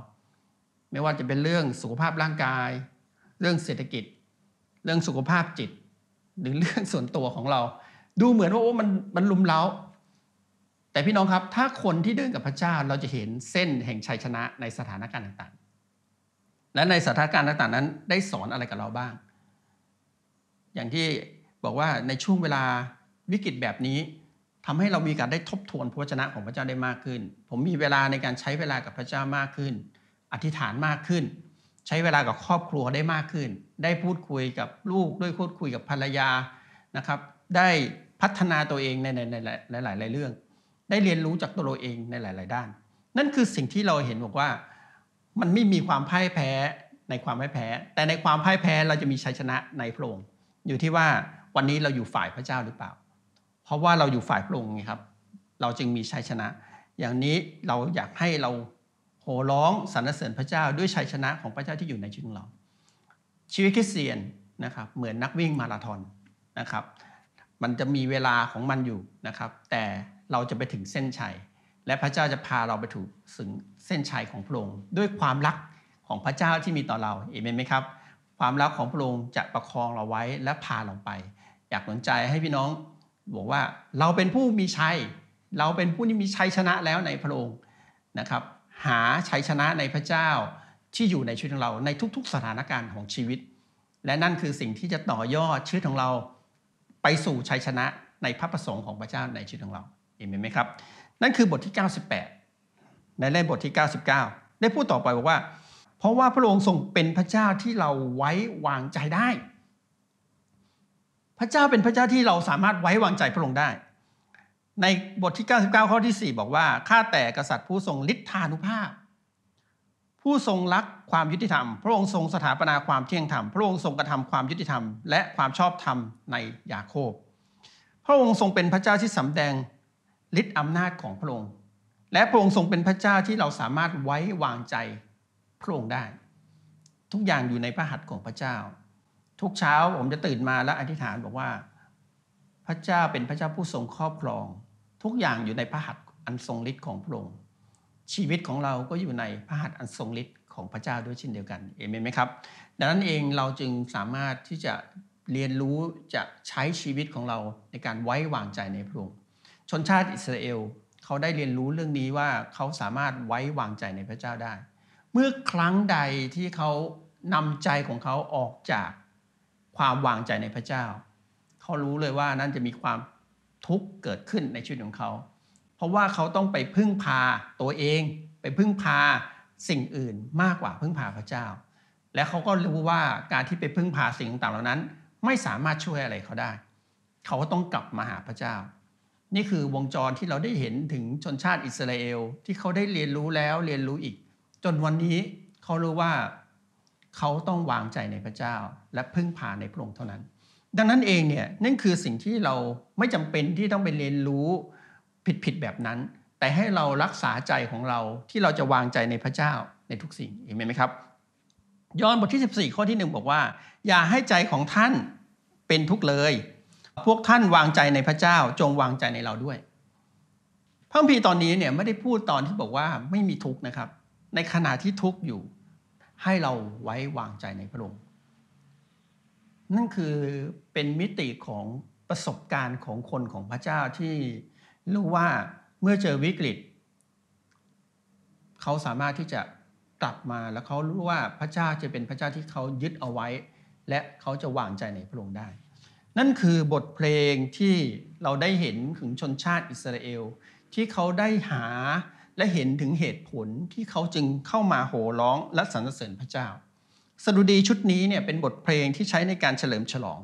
ไม่ว่าจะเป็นเรื่องสุขภาพร่างกาย เรื่องเศรษฐกิจ เรื่องสุขภาพจิต หรือเรื่องส่วนตัวของเรา ดูเหมือนว่า โอ้มันมันลุมเล้าแต่พี่น้องครับ ถ้าคนที่เดินกับพระเจ้า เราจะเห็นเส้นแห่งชัยชนะในสถานการณ์ต่างๆ และในสถานการณ์ต่าง ๆนั้น ได้สอนอะไรกับเราบ้าง อย่างที่บอกว่าในช่วงเวลาวิกฤตแบบนี้ ทำให้เรามีการได้ทบทวนพระวจนะของพระเจ้าได้มากขึ้น ผมมีเวลาในการใช้เวลากับพระเจ้ามากขึ้นอธิษฐานมากขึ้น ใช้เวลากับครอบครัวได้มากขึ้น ได้พูดคุยกับลูกด้วยพูดคุยกับภรรยานะครับ ได้พัฒนาตัวเอง ในในในหลายหลายเรื่อง ได้เรียนรู้จากตัวเราเองในหลาย ๆ ด้าน นั่นคือสิ่งที่เราเห็นบอกว่ามันไม่มีความพ่ายแพ้ในความพ่ายแพ้ แต่ในความพ่ายแพ้เราจะมีชัยชนะในพระองค์อยู่ที่ว่าวันนี้เราอยู่ฝ่ายพระเจ้าหรือเปล่า เพราะว่าเราอยู่ฝ่ายพระองค์ครับ เราจึงมีชัยชนะ อย่างนี้เราอยากให้เราโหร้องสรรเสริญพระเจ้าด้วยชัยชนะของพระเจ้าที่อยู่ในชีวิตของเรา ชีวิตคริสเตียนนะครับ เหมือนนักวิ่งมาราธอนนะครับ มันจะมีเวลาของมันอยู่นะครับ แต่เราจะไปถึงเส้นชัย และพระเจ้าจะพาเราไปถึงเส้นชัยของพระองค์ด้วยความรักของพระเจ้าที่มีต่อเราเอเมนไหมครับ ความรักของพระองค์จะประคองเราไว้และพาเราไป อยากหนุนใจให้พี่น้องบอกว่าเราเป็นผู้มีชัยเราเป็นผู้ที่มีชัยชนะแล้วในพระองค์นะครับหาชัยชนะในพระเจ้าที่อยู่ในชีวิตของเราในทุก ๆ สถานการณ์ของชีวิต และนั่นคือสิ่งที่จะต่อยอดชีวิตของเรา ไปสู่ชัยชนะในพระประสงค์ของพระเจ้าในชีวิตของเราเห็นไหมครับนั่นคือบทที่ 98 ในเล่มบทที่ 99ได้พูดต่อไปบอกว่า เพราะว่าพระองค์ทรงเป็นพระเจ้าที่เราไว้วางใจได้ พระเจ้าเป็นพระเจ้าที่เราสามารถไว้วางใจพระองค์ได้ในบทที่ 99ข้อที่4 บอกว่าข้าแต่กษัตริย์ผู้ทรงฤทธานุภาพ ผู้ทรงรักความยุติธรรมพระองค์ทรงสถาปนาความเที่ยงธรรมพระองค์ทรงกระทำความยุติธรรม และความชอบธรรมในยาโคบ พระองค์ทรงเป็นพระเจ้าที่สำแดงฤทธิ์อำนาจของพระองค์และพระองค์ทรงเป็นพระเจ้าที่เราสามารถไว้วางใจพระองค์ได้ ทุกอย่างอยู่ในพระหัตถ์ของพระเจ้า ทุกเช้าผมจะตื่นมาและอธิษฐานบอกว่า พระเจ้าเป็นพระเจ้าผู้ทรงครอบครองทุกอย่างอยู่ในพระหัตถ์อันทรงฤทธิ์ของพระองค์ ชีวิตของเราก็อยู่ในพระหัตถ์อันทรงฤทธิ์ของพระเจ้าด้วยเช่นเดียวกันเอเมนไหมครับ ดังนั้นเองเราจึงสามารถที่จะเรียนรู้จะใช้ชีวิตของเราในการไว้วางใจในพระองค์ ชนชาติอิสราเอลเขาได้เรียนรู้เรื่องนี้ว่าเขาสามารถไว้วางใจในพระเจ้าได้ เมื่อครั้งใดที่เขานำใจของเขาออกจากความวางใจในพระเจ้า เขารู้เลยว่านั่นจะมีความทุกข์เกิดขึ้นในชีวิตของเขา เพราะว่าเขาต้องไปพึ่งพาตัวเอง ไปพึ่งพาสิ่งอื่นมากกว่าพึ่งพาพระเจ้า และเขาก็รู้ว่าการที่ไปพึ่งพาสิ่งต่างเหล่านั้น ไม่สามารถช่วยอะไรเขาได้ เขาก็ต้องกลับมาหาพระเจ้า นี่คือวงจรที่เราได้เห็นถึงชนชาติอิสราเอลที่เขาได้เรียนรู้แล้วเรียนรู้อีก จนวันนี้เขารู้ว่าเขาต้องวางใจในพระเจ้าและพึ่งพาในพระองค์เท่านั้นดังนั้นเองเนี่ยนั่นคือสิ่งที่เราไม่จำเป็นที่ต้องไปเรียนรู้ผิดๆแบบนั้น แต่ให้เรารักษาใจของเราที่เราจะวางใจในพระเจ้าในทุกสิ่งเห็นไหมครับย้อนบทที่ 14 ข้อที่ 1 บอกว่า อย่าให้ใจของท่านเป็นทุกข์เลย พวกท่านวางใจในพระเจ้าจงวางใจในเราด้วยพระพีตอนนี้เนี่ยไม่ได้พูดตอนที่บอกว่าไม่มีทุกข์นะครับ ในขณะที่ทุกข์อยู่ ให้เราไว้วางใจในพระองค์นั่นคือเป็นมิติของประสบการณ์ของคนของพระเจ้าที่รู้ว่าเมื่อเจอวิกฤตเขาสามารถที่จะกลับมาแล้วเขารู้ว่าพระเจ้าจะเป็นพระเจ้าที่เขายึดเอาไว้ และเขาจะวางใจในพระองค์ได้ นั่นคือบทเพลงที่เราได้เห็นถึงชนชาติอิสราเอลที่เขาได้หาและเห็นถึงเหตุผลที่เขาจึงเข้ามาโห่ร้องและสรรเสริญพระเจ้าสดุดีชุดนี้เนี่ยเป็นบทเพลงที่ใช้ในการเฉลิมฉลอง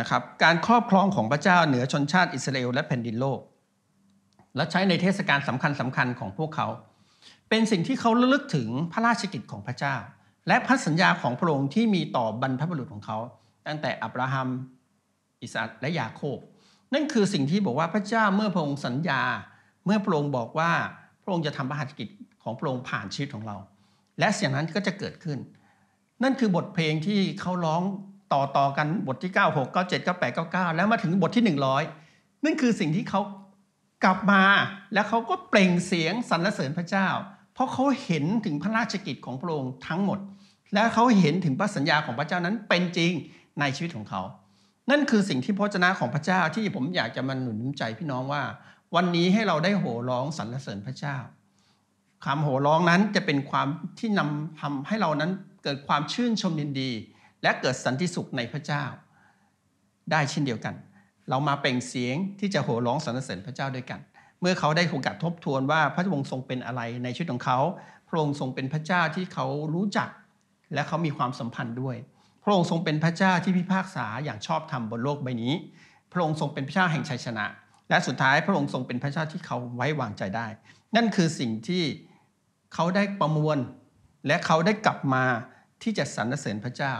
นะครับการครอบครองของพระเจ้าเหนือชนชาติอิสราเอลและแผ่นดินโลก และใช้ในเทศกาลสำคัญสาคัญของพวกเขา เป็นสิ่งที่เขาระลึกถึงพระราชกิจของพระเจ้า และพันสัญญาของพระองค์ที่มีต่อบรรพบุรุษของเขา ตั้งแต่อับราฮัมอิสอะและยาโคบนั่นคือสิ่งที่บอกว่าพระเจ้าเมื่อพระองค์สัญญาเมื่อพระองค์บอกว่าพระองค์จะทำพระราชกิจของพระองค์ผ่านชีวิตของเรา และสิ่งนั้นก็จะเกิดขึ้นนั่นคือบทเพลงที่เขาร้องต่อต่อกันบทที่96 97 98 99แล้วมาถึงบทที่ 100 นั่นคือสิ่งที่เขากลับมาแล้วเขาก็เปล่งเสียงสรรเสริญพระเจ้า เพราะเขาเห็นถึงพระราชกิจของพระองค์ทั้งหมด และเขาเห็นถึงพระสัญญาของพระเจ้านั้นเป็นจริงในชีวิตของเขา นั่นคือสิ่งที่พระเจ้าของพระเจ้า ที่ผมอยากจะมาหนุนใจพี่น้องว่า วันนี้ให้เราได้โห่ร้องสรรเสริญพระเจ้าคำโห่ร้องนั้นจะเป็นความที่นำทำให้เรานั้นเกิดความชื่นชมยินดีและเกิดสันติสุขในพระเจ้า ได้เช่นเดียวกัน เรามาเป่งเสียงที่จะโห่ร้องสรรเสริญพระเจ้าด้วยกัน เมื่อเขาได้โอกาสทบทวนว่าพระองค์ทรงเป็นอะไรในชีวิตของเขา พระองค์ทรงเป็นพระเจ้าที่เขารู้จัก และเขามีความสัมพันธ์ด้วย พระองค์ทรงเป็นพระเจ้าที่พิพากษาอย่างชอบธรรมบนโลกใบนี้ พระองค์ทรงเป็นพระเจ้าแห่งชัยชนะ และสุดท้ายพระองค์ทรงเป็นพระเจ้าที่เขาไว้วางใจได้ นั่นคือสิ่งที่เขาได้ประมวลและเขาได้กลับมาที่จะสรรเสริญพระเจ้า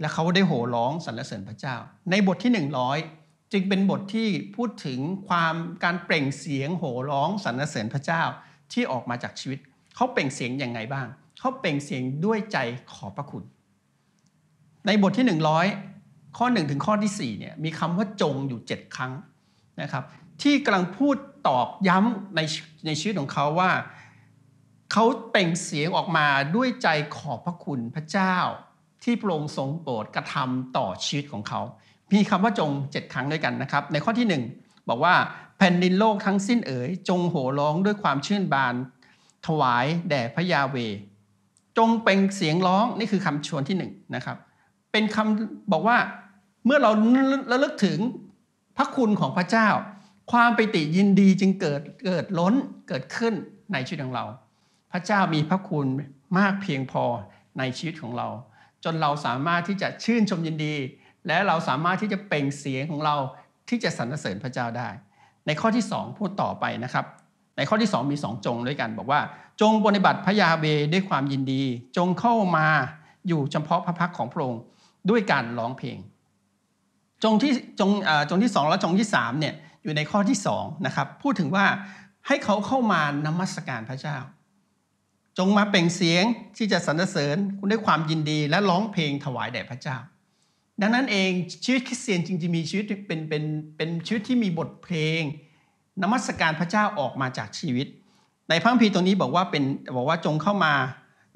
และเขาได้โห่ร้องสรรเสริญพระเจ้า ในบทที่ 100 จึงเป็นบทที่พูดถึงความการเปล่งเสียงโห่ร้องสรรเสริญพระเจ้าที่ออกมาจากชีวิตเขาเปล่งเสียงอย่างไงบ้าง เขาเปล่งเสียงด้วยใจขอบพระคุณในบทที่ 100 ข้อ1ถึงข้อที่4เนี่ยมีคำว่าจงอยู่ 7 ครั้งนะครับ ที่กำลังพูดตอกย้ำในในชีวิตของเขาว่าเขาเปล่งเสียงออกมาด้วยใจขอบพระคุณพระเจ้า ที่พระองค์ทรงโปรดกระทำต่อชีวิตของเขา มีคำว่าจงเจ็ดครั้งด้วยกันนะครับ ในข้อที่ 1 บอกว่าแผ่นดินโลกทั้งสิ้นเอ๋ยจงโห่ร้องด้วยความชื่นบาน ถวายแด่พระยาเว จงเป่งเสียงร้องนี่คือคำชวนที่1นนะครับ เป็นคำบอกว่าเมื่อเราระลึกถึงพระคุณของพระเจ้า ความไปติยินดีจึงเกิดเกิดล้นเกิดขึ้นในชีวิตของเราพระเจ้ามีพระคุณมากเพียงพอในชีวิตของเรา จนเราสามารถที่จะชื่นชมยินดี และเราสามารถที่จะเป่งเสียงของเราที่จะสรรเสริญพระเจ้าได้ ในข้อที่ 2 พูดต่อไปนะครับ ในข้อที่2มี2จงด้วยกันบอกว่าจงปฏิบัติพระยาเวด้วยความยินดี จงเข้ามาอยู่เฉพาะพระพักของพระองค์ด้วยการร้องเพลงจงที่จงจงที่ 2 และจงที่3เนี่ยอยู่ในข้อที่2นะครับพูดถึงว่าให้เขาเข้ามานมัสการพระเจ้าจงมาเปล่งเสียงที่จะสรรเสริญคุณด้วยความยินดีและร้องเพลงถวายแด่พระเจ้า ดังนั้นเองชีวิตคริสเตียนจริงๆ มีชีวิตเป็นเป็นเป็นชีวิตที่มีบทเพลง นมัสการพระเจ้าออกมาจากชีวิต ในพระคัมภีร์ตรงนี้บอกว่าเป็นบอกว่าจงเข้ามา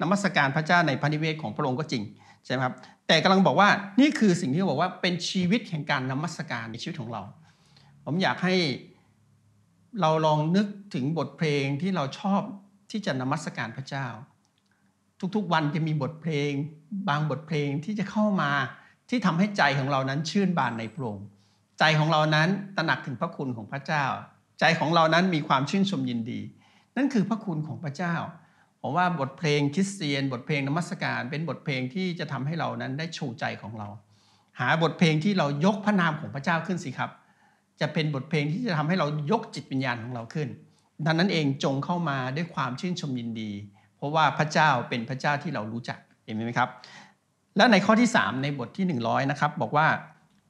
นมัสการพระเจ้าในพระนิเวศของพระองค์ก็จริงใช่ไหมครับแต่กำลังบอกว่านี่คือสิ่งที่บอกว่าเป็นชีวิตแห่งการนมัสการในชีวิตของเรา ผมอยากให้เราลองนึกถึงบทเพลงที่เราชอบที่จะนมัสการพระเจ้า ทุกๆวันจะมีบทเพลง บางบทเพลงที่จะเข้ามาที่ทำให้ใจของเรานั้นชื่นบานในโปร่งใจของเรานั้นตระหนักถึงพระคุณของพระเจ้า ใจของเรานั้นมีความชื่นชมยินดี นั่นคือพระคุณของพระเจ้า ผมว่าบทเพลงคริสเตียน บทเพลงนมัสการ เป็นบทเพลงที่จะทำให้เรานั้นได้ชูใจของเรา หาบทเพลงที่เรายกพระนามของพระเจ้าขึ้นสิครับ จะเป็นบทเพลงที่จะทำให้เรายกจิตวิญญาณของเราขึ้นดังนั้นเองจงเข้ามาด้วยความชื่นชมยินดี เพราะว่าพระเจ้าเป็นพระเจ้าที่เรารู้จักเห็นไหมครับและในข้อที่ 3 ในบทที่ 100นะครับบอกว่า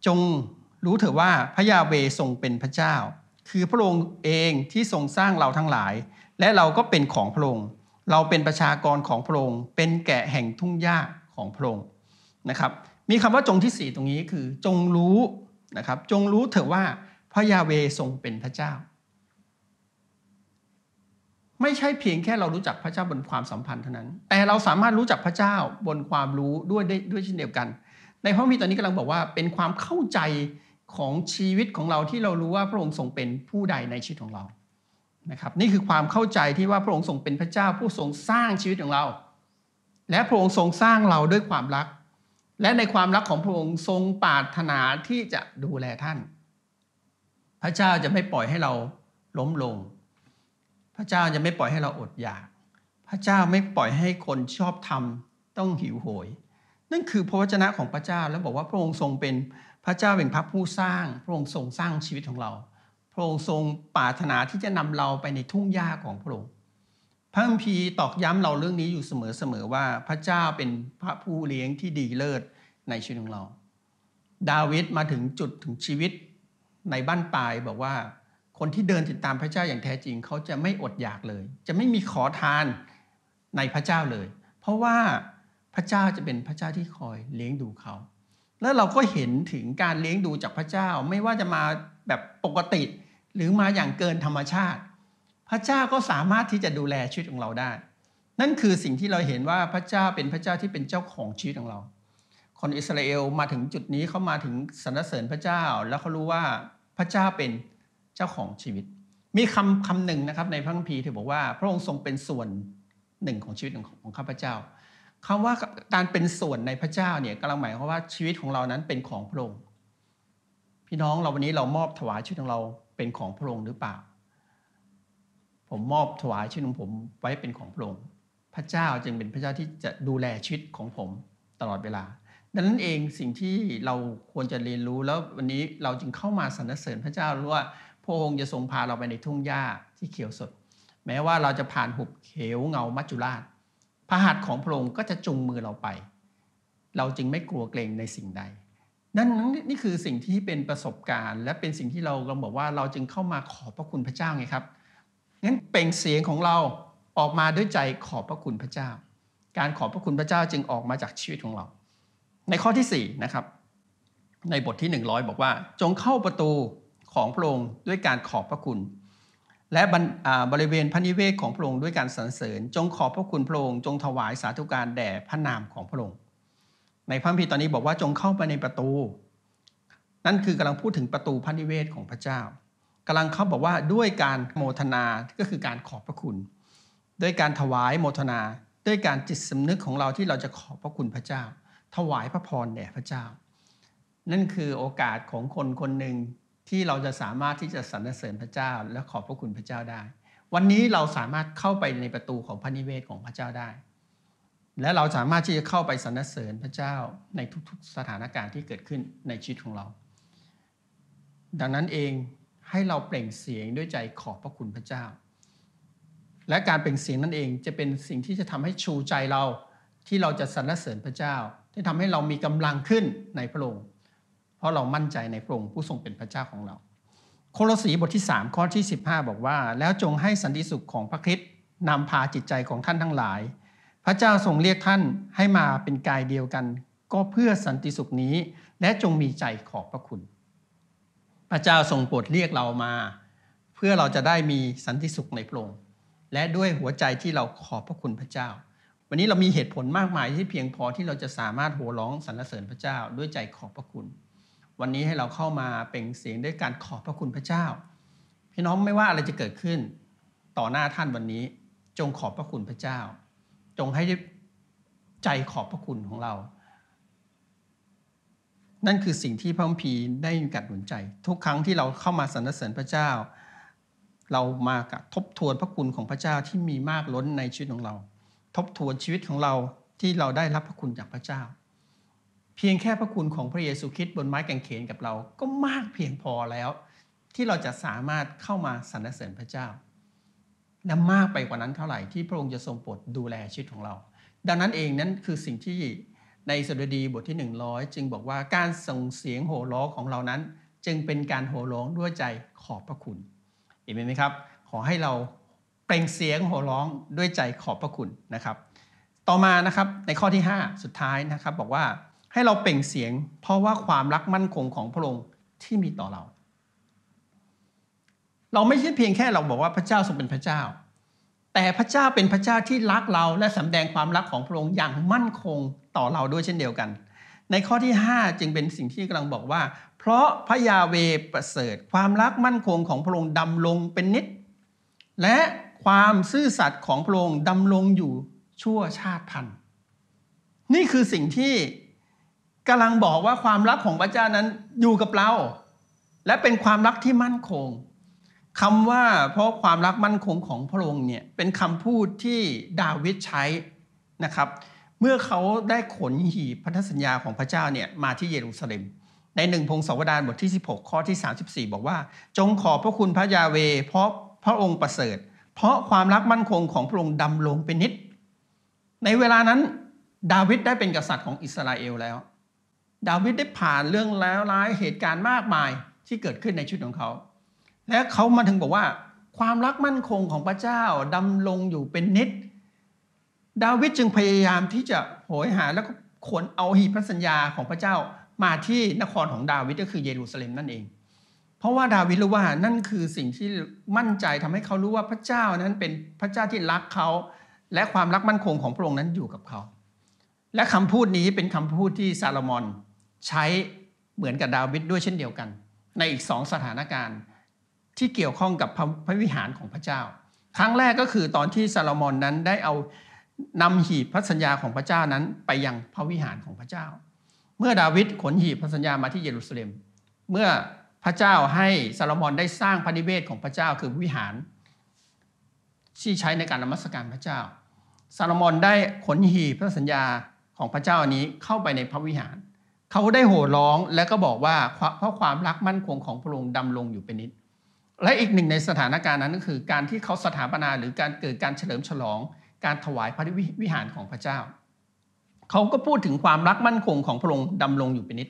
จงรู้เถอะว่าพระยาเวทรงเป็นพระเจ้า คือพระองค์เองที่ทรงสร้างเราทั้งหลาย และเราก็เป็นของพระองค์เราเป็นประชากรของพระองค์เป็นแกะแห่งทุ่งหญ้าของพระองค์นะครับมีคำว่าจงที่ 4 ตรงนี้คือจงรู้นะครับจงรู้เถอะว่าพระยาเวทรงเป็นพระเจ้าไม่ใช่เพียงแค่เรารู้จักพระเจ้าบนความสัมพันธ์เท่านั้น แต่เราสามารถรู้จักพระเจ้าบนความรู้ด้วยด้วยเช่นเดียวกัน ในพระมีตอนนี้กำลังบอกว่าเป็นความเข้าใจของชีวิตของเราที่เรารู้ว่าพระองค์ทรงเป็นผู้ใดในชีวิตของเรา นะครับ นี่คือความเข้าใจที่ว่าพระองค์ทรงเป็นพระเจ้าผู้ทรงสร้างชีวิตของเรา และพระองค์ทรงสร้างเราด้วยความรัก และในความรักของพระองค์ทรงปรารถนาที่จะดูแลท่าน พระเจ้าจะไม่ปล่อยให้เราล้มลงพระเจ้าจะไม่ปล่อยให้เราอดอยาก พระเจ้าไม่ปล่อยให้คนชอบทำต้องหิวโหย นั่นคือพระวจนะของพระเจ้าแล้วบอกว่า พระองค์ทรงเป็นพระเจ้าเป็นพระผู้สร้าง พระองค์ทรงสร้างชีวิตของเรา พระองค์ทรงปรารถนาที่จะนำเราไปในทุ่งหญ้าของพระองค์พระคัมภีร์ตอกย้ำเราเรื่องนี้อยู่เสมอๆว่าพระเจ้าเป็นพระผู้เลี้ยงที่ดีเลิศในชีวิตของเรา ดาวิดมาถึงจุดถึงชีวิตในบ้านปลายบอกว่าคนที่เดินติดตามพระเจ้าอย่างแท้จริงเขาจะไม่อดอยากเลย จะไม่มีขอทานในพระเจ้าเลย เพราะว่าพระเจ้าจะเป็นพระเจ้าที่คอยเลี้ยงดูเขา แล้วเราก็เห็นถึงการเลี้ยงดูจากพระเจ้า ไม่ว่าจะมาแบบปกติหรือมาอย่างเกินธรรมชาติ พระเจ้าก็สามารถที่จะดูแลชีวิตของเราได้ นั่นคือสิ่งที่เราเห็นว่าพระเจ้าเป็นพระเจ้าที่เป็นเจ้าของชีวิตของเรา คนอิสราเอลมาถึงจุดนี้เขามาถึงสรรเสริญพระเจ้าแล้วเขารู้ว่าพระเจ้าเป็นเจ้าของชีวิตมีคำคำหนึ่งนะครับในพระคัมภีร์ที่บอกว่าพระองค์ทรงเป็นส่วนหนึ่งของชีวิตของของข้าพเจ้า คำว่าการเป็นส่วนในพระเจ้าเนี่ยกำลังหมายความว่าชีวิตของเรานั้นเป็นของพระองค์ พี่น้องเราวันนี้เรามอบถวายชีวิตของเราเป็นของพระองค์หรือเปล่า ผมมอบถวายชีวิตของผมไว้เป็นของพระองค์พระเจ้าจึงเป็นพระเจ้าที่จะดูแลชีวิตของผมตลอดเวลาดังนั้นเองสิ่งที่เราควรจะเรียนรู้แล้ววันนี้เราจึงเข้ามาสรรเสริญพระเจ้ารู้ว่าพระองค์จะทรงพาเราไปในทุ่งหญ้าที่เขียวสด แม้ว่าเราจะผ่านหุบเขวเงามัจจุราช พระหัตถ์ของพระองค์ก็จะจุงมือเราไป เราจึงไม่กลัว เกรงในสิ่งใดนั่นนี่คือสิ่งที่เป็นประสบการณ์ และเป็นสิ่งที่เราเราบอกว่า เราจึงเข้ามาขอบพระคุณพระเจ้าไงครับงั้นเป่งเสียงของเราออกมาด้วยใจขอบพระคุณพระเจ้า การขอบพระคุณพระเจ้าจึงออกมาจากชีวิตของเรา ในข้อที่4นะครับ ในบทที่100บอกว่า จงเข้าประตูของพระองค์ด้วยการขอบพระคุณ และบริเวณพระนิเวศของพระองค์ด้วยการสรรเสริญ จงขอบพระคุณพระองค์จงถวายสาธุการแด่พระนามของพระองค์ในพระพิตอนนี้บอกว่าจงเข้าไปในประตู นั่นคือกำลังพูดถึงประตูพระนิเวศของพระเจ้า กำลังเขาบอกว่าด้วยการโมทนาก็คือการขอบพระคุณ ด้วยการถวายโมทนา ด้วยการจิตสำนึกของเราที่เราจะขอบพระคุณพระเจ้า ถวายพระพรแด่พระเจ้า นั่นคือโอกาสของคนคนหนึ่งที่เราจะสามารถที่จะสรรเสริญพระเจ้าและขอบพระคุณพระเจ้าได้ วันนี้เราสามารถเข้าไปในประตูของพระนิเวศของพระเจ้าได้ และเราสามารถที่จะเข้าไปสรรเสริญพระเจ้าในทุกๆสถานการณ์ที่เกิดขึ้นในชีวิตของเรา ดังนั้นเองให้เราเปล่งเสียงด้วยใจขอบพระคุณพระเจ้า และการเปล่งเสียงนั่นเองจะเป็นสิ่งที่จะทำให้ชูใจเราที่เราจะสรรเสริญพระเจ้าที่ทำให้เรามีกำลังขึ้นในพระองค์ราะเรามั่นใจในพระองค์ผู้ทรงเป็นพระเจ้าของเรา โคลสีบทที่ 3 ข้อที่ 15 บอกว่า แล้วจงให้สันติสุขของพระคริสต์นำพาจิตใจของท่านทั้งหลาย พระเจ้าทรงเรียกท่านให้มาเป็นกายเดียวกัน ก็เพื่อสันติสุขนี้และจงมีใจขอบพระคุณ พระเจ้าทรงโปรดเรียกเรามา เพื่อเราจะได้มีสันติสุขในพระองค์และด้วยหัวใจที่เราขอบพระคุณพระเจ้า วันนี้เรามีเหตุผลมากมายที่เพียงพอที่เราจะสามารถโห่ร้องสรรเสริญพระเจ้าด้วยใจขอบพระคุณวันนี้ให้เราเข้ามาเป็นเสียงด้วยการขอบพระคุณพระเจ้าพี่น้องไม่ว่าอะไรจะเกิดขึ้นต่อหน้าท่านวันนี้ จงขอบพระคุณพระเจ้า จงให้ใจขอบพระคุณของเรา นั่นคือสิ่งที่พระพีได้มีการหนุนใจ ทุกครั้งที่เราเข้ามาสรรเสริญพระเจ้า เรามากับทบทวนพระคุณของพระเจ้าที่มีมากล้นในชีวิตของเรา ทบทวนชีวิตของเราที่เราได้รับพระคุณจากพระเจ้าเพียงแค่พระคุณของพระเยซูคริสต์บนไม้กางเขนกับเราก็มากเพียงพอแล้วที่เราจะสามารถเข้ามาสรรเสริญพระเจ้าและมากไปกว่านั้นเท่าไหร่ที่พระองค์จะทรงโปรดดูแลชีวิตของเรา ดังนั้นเองนั้นคือสิ่งที่ในสดุดีบทที่ 100 จึงบอกว่าการส่งเสียงโห่ร้องของเรานั้น จึงเป็นการโห่ร้องด้วยใจขอบพระคุณ เห็นไหมครับ ขอให้เราเปล่งเสียงโห่ร้องด้วยใจขอบพระคุณนะครับ ต่อมานะครับในข้อที่ 5 สุดท้ายนะครับบอกว่าให้เราเปล่งเสียงเพราะว่าความรักมั่นคงของพระองค์ที่มีต่อเรา เราไม่ใช่เพียงแค่เราบอกว่าพระเจ้าทรงเป็นพระเจ้า แต่พระเจ้าเป็นพระเจ้าที่รักเราและสำแดงความรักของพระองค์อย่างมั่นคงต่อเราด้วยเช่นเดียวกัน ในข้อที่5จึงเป็นสิ่งที่กำลังบอกว่า เพราะพระยาเวประเสริฐ ความรักมั่นคงของพระองค์ดำลงเป็นนิดและความซื่อสัตย์ของพระองค์ดำลงอยู่ชั่วชาติพันธุ์ นี่คือสิ่งที่กำลังบอกว่าความรักของพระเจ้านั้นอยู่กับเรา และเป็นความรักที่มั่นคงคำว่าเพราะความรักมั่นคงของพระองค์เนี่ยเป็นคำพูดที่ดาวิดใช้นะครับ เมื่อเขาได้ขนหีบพันธสัญญาของพระเจ้าเนี่ยมาที่เยรูซาเล็ม ในหนึ่งพงศาวดารบทที่ 16 ข้อที่ 34 บอกว่า จงขอบพระคุณพระยาเวเพราะพระองค์ประเสริฐ เพราะความรักมั่นคงของพระองค์ดำลงเป็นนิด ในเวลานั้นดาวิดได้เป็นกษัตริย์ของอิสราเอลแล้วดาวิดได้ผ่านเรื่องแล้วร้ายเหตุการณ์มากมายที่เกิดขึ้นในชีวิตของเขา และเขามาถึงบอกว่า ความรักมั่นคงของพระเจ้า ดำรงอยู่เป็นนิด ดาวิดจึงพยายามที่จะโหยหาแล้วก็ขนเอาหีพระสัญญาของพระเจ้ามาที่นครของดาวิดก็คือเยรูซาเล็มนั่นเอง เพราะว่าดาวิดรู้ว่านั่นคือสิ่งที่มั่นใจทำให้เขารู้ว่าพระเจ้านั้นเป็นพระเจ้าที่รักเขา และความรักมั่นคงของพระองค์นั้นอยู่กับเขา และคำพูดนี้เป็นคำพูดที่ซาโลมอนใช้เหมือนกับดาวิดด้วยเช่นเดียวกัน ในอีกสองสถานการณ์ที่เกี่ยวข้องกับพระวิหารของพระเจ้า ครั้งแรกก็คือตอนที่ซาโลมอนนั้นได้เอานำหีบพระสัญญาของพระเจ้านั้นไปยังพระวิหารของพระเจ้า เมื่อดาวิดขนหีบพระสัญญามาที่เยรูซาเล็มเมื่อพระเจ้าให้ซาโลมอนได้สร้างพระนิเวศของพระเจ้าคือวิหาร ที่ใช้ในการนมัสการพระเจ้าซาโลมอนได้ขนหีบพระสัญญาของพระเจ้านี้เข้าไปในพระวิหารเขาได้โห่ร้องและก็บอกว่าเพราะความรักมั่นคงของพระองค์ดำรงอยู่เป็นนิจและอีกหนึ่งในสถานการณ์นั้นก็คือ การที่เขาสถาปนาหรือการเกิดการเฉลิมฉลอง การถวายพระวิหารของพระเจ้า เขาก็พูดถึงความรักมั่นคงของพระองค์ดำรงอยู่เป็นนิจ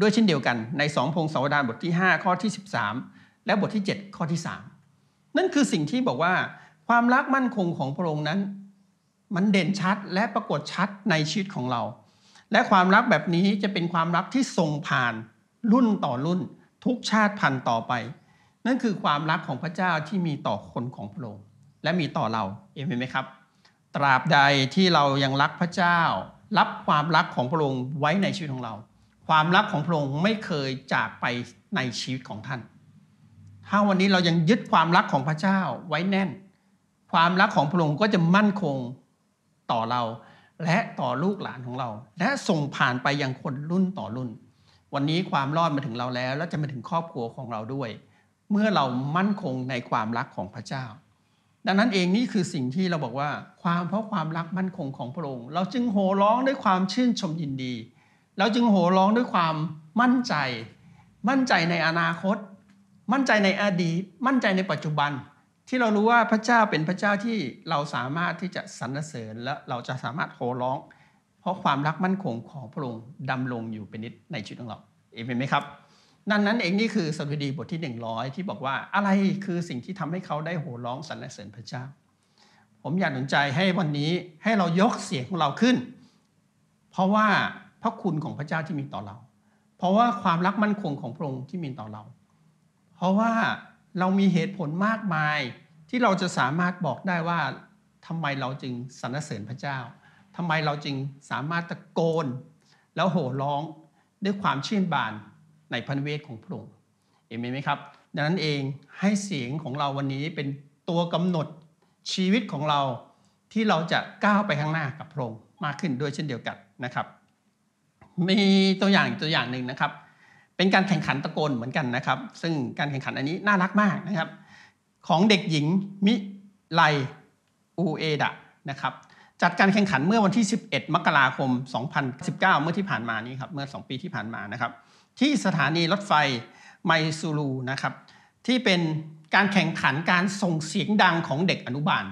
ด้วยเช่นเดียวกันในสองพงศาวดารบทที่ 5 ข้อที่ 13 และบทที่ 7 ข้อที่ 3 นั่นคือสิ่งที่บอกว่าความรักมั่นคงของพระองค์นั้น มันเด่นชัดและปรากฏชัดในชีวิตของเราและความรักแบบนี้จะเป็นความรักที่ส่งผ่าน รุ่นต่อรุ่นทุกชาติพันธุ์ต่อไป นั่นคือความรักของพระเจ้าที่มีต่อคนของพระองค์และมีต่อเราเอเมนไหมครับ ตราบใดที่เรายังรักพระเจ้า รับความรักของพระองค์ไว้ในชีวิตของเรา ความรักของพระองค์ไม่เคยจากไปในชีวิตของท่าน ถ้าวันนี้เรายังยึดความรักของพระเจ้าไว้แน่น ความรักของพระองค์ก็จะมั่นคงต่อเราและต่อลูกหลานของเรา และส่งผ่านไปยังคนรุ่นต่อรุ่น วันนี้ความรอดมาถึงเราแล้วและจะมาถึงครอบครัวของเราด้วย เมื่อเรามั่นคงในความรักของพระเจ้า ดังนั้นเองนี่คือสิ่งที่เราบอกว่า ความเพราะความรักมั่นคงของพระองค์ เราจึงโห่ร้องด้วยความชื่นชมยินดี เราจึงโห่ร้องด้วยความมั่นใจ มั่นใจในอนาคต มั่นใจในอดีตมั่นใจในปัจจุบันที่เรารู้ว่าพระเจ้าเป็นพระเจ้าที่เราสามารถที่จะสรรเสริญและเราจะสามารถโหร้องเพราะความรักมั่นคงของพระองค์ดำรงอยู่เป็นนิดในชีวิตของเราเองนไหมครับ นั่นนั้นเองนี่คือสดุดีบทที่100ที่บอกว่าอะไรคือสิ่งที่ทำให้เขาได้โหร้องสรรเสริญพระเจ้า ผมอยากหนุนใจให้วันนี้ให้เรายกเสียงของเราขึ้น เพราะว่าพระคุณของพระเจ้าที่มีต่อเรา เพราะว่าความรักมั่นคงของพระองค์ที่มีต่อเรา เพราะว่าเรามีเหตุผลมากมายที่เราจะสามารถบอกได้ว่าทำไมเราจึงสรรเสริญพระเจ้าทำไมเราจึง สามารถตะโกน แล้วโห่ร้องด้วยความชื่นบานในพันเวทของพระองค์เอเมนไหมครับดังนั้นเองให้เสียงของเราวันนี้เป็นตัวกำหนดชีวิตของเราที่เราจะก้าวไปข้างหน้ากับพระองค์มากขึ้นด้วยเช่นเดียวกันนะครับ มีตัวอย่างอีกตัวอย่างหนึ่งนะครับเป็นการแข่งขันตะโกนเหมือนกันนะครับ ซึ่งการแข่งขันอันนี้น่ารักมากนะครับ ของเด็กหญิงมิไลอูเอดะนะครับจัดการแข่งขันเมื่อวันที่ 11มกราคม 2019 เมื่อที่ผ่านมานี้ครับเมื่อ 2 ปีที่ผ่านมานะครับที่สถานีรถไฟไมซูรูนะครับที่เป็นการแข่งขันการส่งเสียงดังของเด็กอนุบาล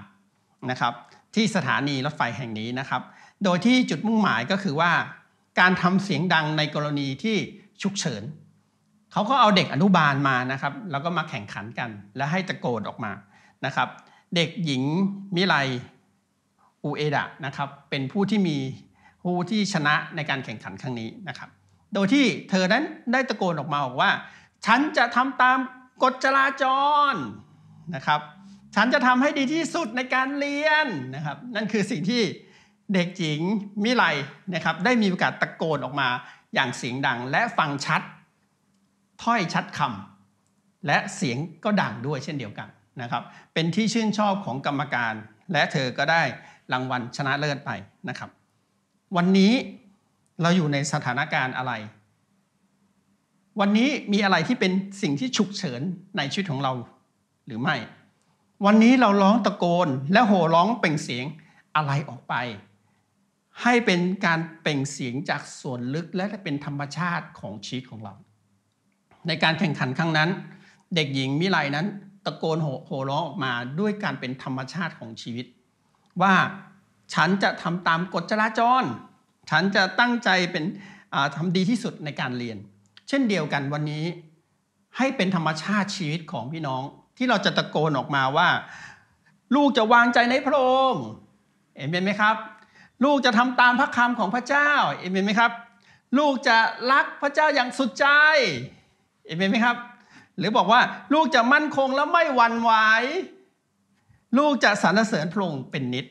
นะครับที่สถานีรถไฟแห่งนี้นะครับโดยที่จุดมุ่งหมายก็คือว่า การทำเสียงดังในกรณีที่ฉุกเฉินเขาก็เอาเด็กอนุบาลมานะครับแล้วก็มาแข่งขันกันแล้วให้ตะโกนออกมานะครับ เด็กหญิงมิไลอูเอดะนะครับเป็นผู้ที่มีผู้ที่ชนะในการแข่งขันครั้งนี้นะครับ โดยที่เธอนั้นได้ตะโกนออกมาบอกว่า ฉันจะทำตามกฎจราจรนะครับ ฉันจะทำให้ดีที่สุดในการเรียนนะครับนั่นคือสิ่งที่เด็กหญิงมิไลนะครับได้มีโอกาสตะโกนออกมาอย่างเสียงดังและฟังชัด ถ้อยชัดคำและเสียงก็ดังด้วยเช่นเดียวกันนะครับ เป็นที่ชื่นชอบของกรรมการ และเธอก็ได้รางวัลชนะเลิศไปนะครับ วันนี้เราอยู่ในสถานการณ์อะไร วันนี้มีอะไรที่เป็นสิ่งที่ฉุกเฉินในชีวิตของเราหรือไม่ วันนี้เราร้องตะโกนและโห่ร้องเป่งเสียงอะไรออกไปให้เป็นการเปล่งเสียงจากส่วนลึก และเป็นธรรมชาติของชีวิตของเรา ในการแข่งขันครั้งนั้น เด็กหญิงมิไลนั้น ตะโกนโห่ร้องออกมาด้วยการเป็นธรรมชาติของชีวิต ว่าฉันจะทำตามกฎจราจรฉันจะตั้งใจเป็นทำดีที่สุดในการเรียน เช่นเดียวกันวันนี้ ให้เป็นธรรมชาติชีวิตของพี่น้อง ที่เราจะตะโกนออกมาว่า ลูกจะวางใจในพระองค์เห็นไหมครับลูกจะทำตามพระคำของพระเจ้า เอเมนไหมครับ ลูกจะรักพระเจ้าอย่างสุดใจ เอเมนไหมครับ หรือบอกว่าลูกจะมั่นคงและไม่หวั่นไหว ลูกจะสรรเสริญพระองค์เป็นนิด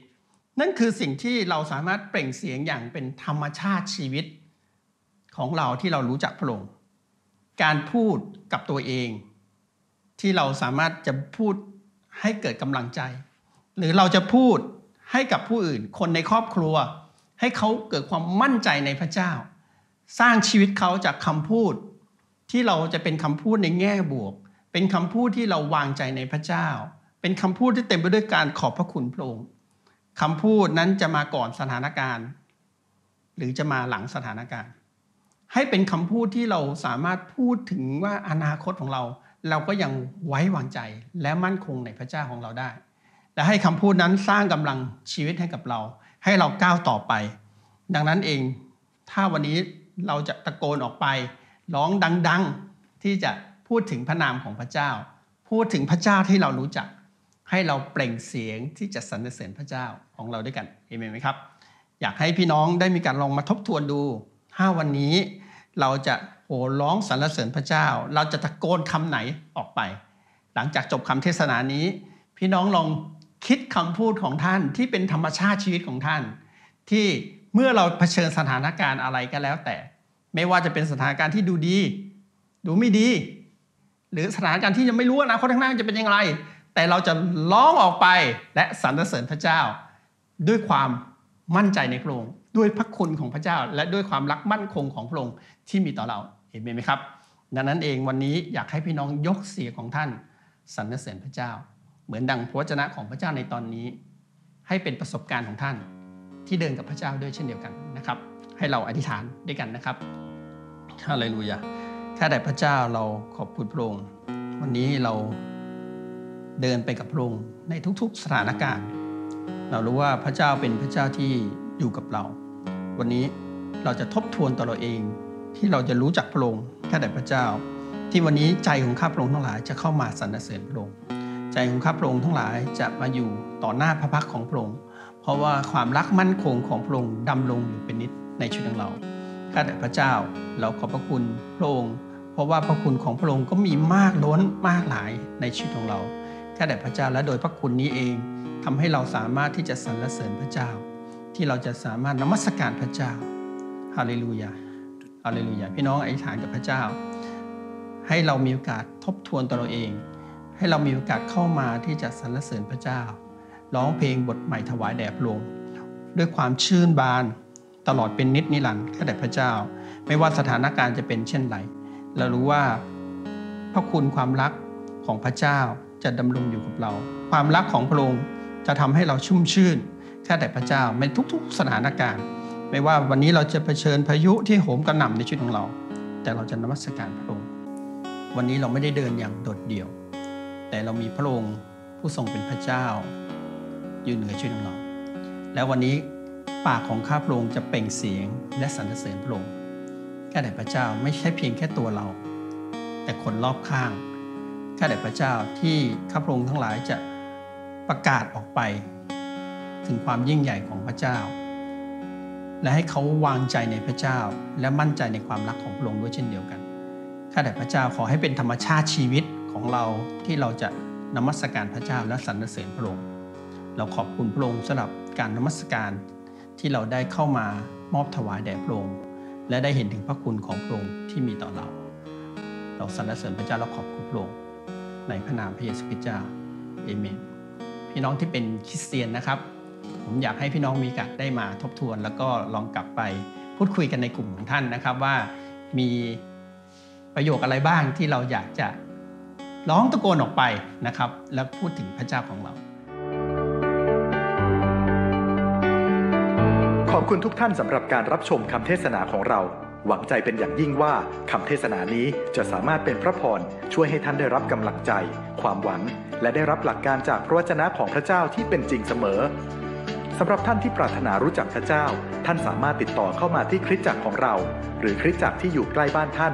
นั่นคือสิ่งที่เราสามารถเปล่งเสียงอย่างเป็นธรรมชาติชีวิตของเราที่เรารู้จักพระองค์การพูดกับตัวเองที่เราสามารถจะพูดให้เกิดกำลังใจ หรือเราจะพูดให้กับผู้อื่นคนในครอบครัว ให้เขาเกิดความมั่นใจในพระเจ้า สร้างชีวิตเขาจากคำพูดที่เราจะเป็นคำพูดในแง่บวก เป็นคำพูดที่เราวางใจในพระเจ้า เป็นคำพูดที่เต็มไปด้วยการขอบพระคุณพระองค์คำพูดนั้นจะมาก่อนสถานการณ์ หรือจะมาหลังสถานการณ์ ให้เป็นคำพูดที่เราสามารถพูดถึงว่าอนาคตของเรา เราก็ยังไว้วางใจและมั่นคงในพระเจ้าของเราได้และให้คำพูดนั้นสร้างกำลังชีวิตให้กับเรา ให้เราก้าวต่อไป ดังนั้นเองถ้าวันนี้เราจะตะโกนออกไป ร้องดัง ๆ ที่จะพูดถึงพระนามของพระเจ้า พูดถึงพระเจ้าที่เรารู้จัก ให้เราเปล่งเสียงที่จะสรรเสริญพระเจ้าของเราด้วยกันเอเมนไหมครับ อยากให้พี่น้องได้มีการลองมาทบทวนดูถ้าวันนี้ เราจะโห่ร้องสรรเสริญพระเจ้า เราจะตะโกนคำไหนออกไป หลังจากจบคำเทศนานี้ พี่น้องลองคิดคำพูดของท่านที่เป็นธรรมชาติชีวิตของท่าน ที่เมื่อเราเผชิญสถานการณ์อะไรก็แล้วแต่ ไม่ว่าจะเป็นสถานการณ์ที่ดูดี ดูไม่ดี หรือสถานการณ์ที่ยังไม่รู้นะคนข้างหน้าจะเป็นยังไงแต่เราจะร้องออกไปและสรรเสริญพระเจ้า ด้วยความมั่นใจในพระองค์ด้วยพระคุณของพระเจ้า และด้วยความรักมั่นคงของพระองค์ที่มีต่อเราเห็นไหมครับ ดังนั้นเองวันนี้อยากให้พี่น้องยกเสียงของท่านสรรเสริญพระเจ้าเหมือนดังพระวจนะของพระเจ้าในตอนนี้ ให้เป็นประสบการณ์ของท่านที่เดินกับพระเจ้าด้วยเช่นเดียวกันนะครับ ให้เราอธิษฐานด้วยกันนะครับฮาเลลูยาข้าแต่พระเจ้าเราขอบคุณพระองค์วันนี้เราเดินไปกับพระองค์ในทุกๆสถานการณ์ เรารู้ว่าพระเจ้าเป็นพระเจ้าที่อยู่กับเราวันนี้เราจะทบทวนตัวเราเองที่เราจะรู้จักพระองค์ข้าแต่พระเจ้า ที่วันนี้ใจของข้าพระองค์ทั้งหลายจะเข้ามาสรรเสริญพระองค์ใจของข้าพระองค์ทั้งหลายจะมาอยู่ต่อหน้าพระพักของพระองค์ เพราะว่าความรักมั่นคงของพระองค์ดำรงอยู่เป็นนิดในชีวิตของเรา ข้าแต่พระเจ้า เราขอบพระคุณพระองค์ เพราะว่าพระคุณของพระองค์ก็มีมากล้นมากหลายในชีวิตของเรา ข้าแต่พระเจ้าและโดยพระคุณนี้เอง ทำให้เราสามารถที่จะสรรเสริญพระเจ้า ที่เราจะสามารถนมัสการพระเจ้าฮาเลลูยาฮาเลลูยาพี่น้องอธิษฐานกับพระเจ้า ให้เรามีโอกาสทบทวนตัวเราเองให้เรามีโอกาสเข้ามาที่จะสรรเสริญพระเจ้าร้องเพลงบทใหม่ถวายแด่พระองค์ด้วยความชื่นบานตลอดเป็นนิดนิรันดร์แค่แต่พระเจ้า ไม่ว่าสถานการณ์จะเป็นเช่นไรเรารู้ว่าพระคุณความรักของพระเจ้าจะดำรงอยู่กับเรา ความรักของพระองค์จะทำให้เราชุ่มชื่นแค่แต่พระเจ้าในทุก ๆ สถานการณ์ ไม่ว่าวันนี้เราจะเผชิญพายุที่โหมกระหน่ำในชีวิตของเรา แต่เราจะนมัสการพระองค์วันนี้เราไม่ได้เดินอย่างโดดเดี่ยวแต่เรามีพระองค์ผู้ทรงเป็นพระเจ้า อยู่เหนือชีวิตของเราแล้วันนี้ปากของข้าพระองค์จะเปล่งเสียงและสรรเสริญพระองค์ ข้าแต่พระเจ้าไม่ใช่เพียงแค่ตัวเรา แต่คนรอบข้างข้าแต่พระเจ้าที่ข้าพระองค์ทั้งหลายจะประกาศออกไป ถึงความยิ่งใหญ่ของพระเจ้า และให้เขาวางใจในพระเจ้าและมั่นใจในความรักของพระองค์ด้วยเช่นเดียวกันข้าแต่พระเจ้าขอให้เป็นธรรมชาติชีวิตของเราที่เราจะนมัสการพระเจ้าและสรรเสริญพระองค์ เราขอบคุณพระองค์สำหรับการนมัสการที่เราได้เข้ามามอบถวายแด่พระองค์และได้เห็นถึงพระคุณของพระองค์ที่มีต่อเรา เราสรรเสริญพระเจ้าเราขอบคุณพระองค์ในพระนามพระเยซูคริสต์เจ้าเอเมนพี่น้องที่เป็นคริสเตียนนะครับ ผมอยากให้พี่น้องมีการได้มาทบทวนแล้วก็ลองกลับไปพูดคุยกันในกลุ่มของท่านนะครับว่ามีประโยคอะไรบ้างที่เราอยากจะร้องตะโกนออกไปนะครับแล้วพูดถึงพระเจ้าของเรา ขอบคุณทุกท่านสำหรับการรับชมคำเทศนาของเรา หวังใจเป็นอย่างยิ่งว่าคำเทศนานี้จะสามารถเป็นพระพร ช่วยให้ท่านได้รับกำลังใจความหวัง และได้รับหลักการจากพระวจนะของพระเจ้าที่เป็นจริงเสมอสำหรับท่านที่ปรารถนารู้จักพระเจ้า ท่านสามารถติดต่อเข้ามาที่คริสตจักรของเรา หรือคริสตจักรที่อยู่ใกล้บ้านท่าน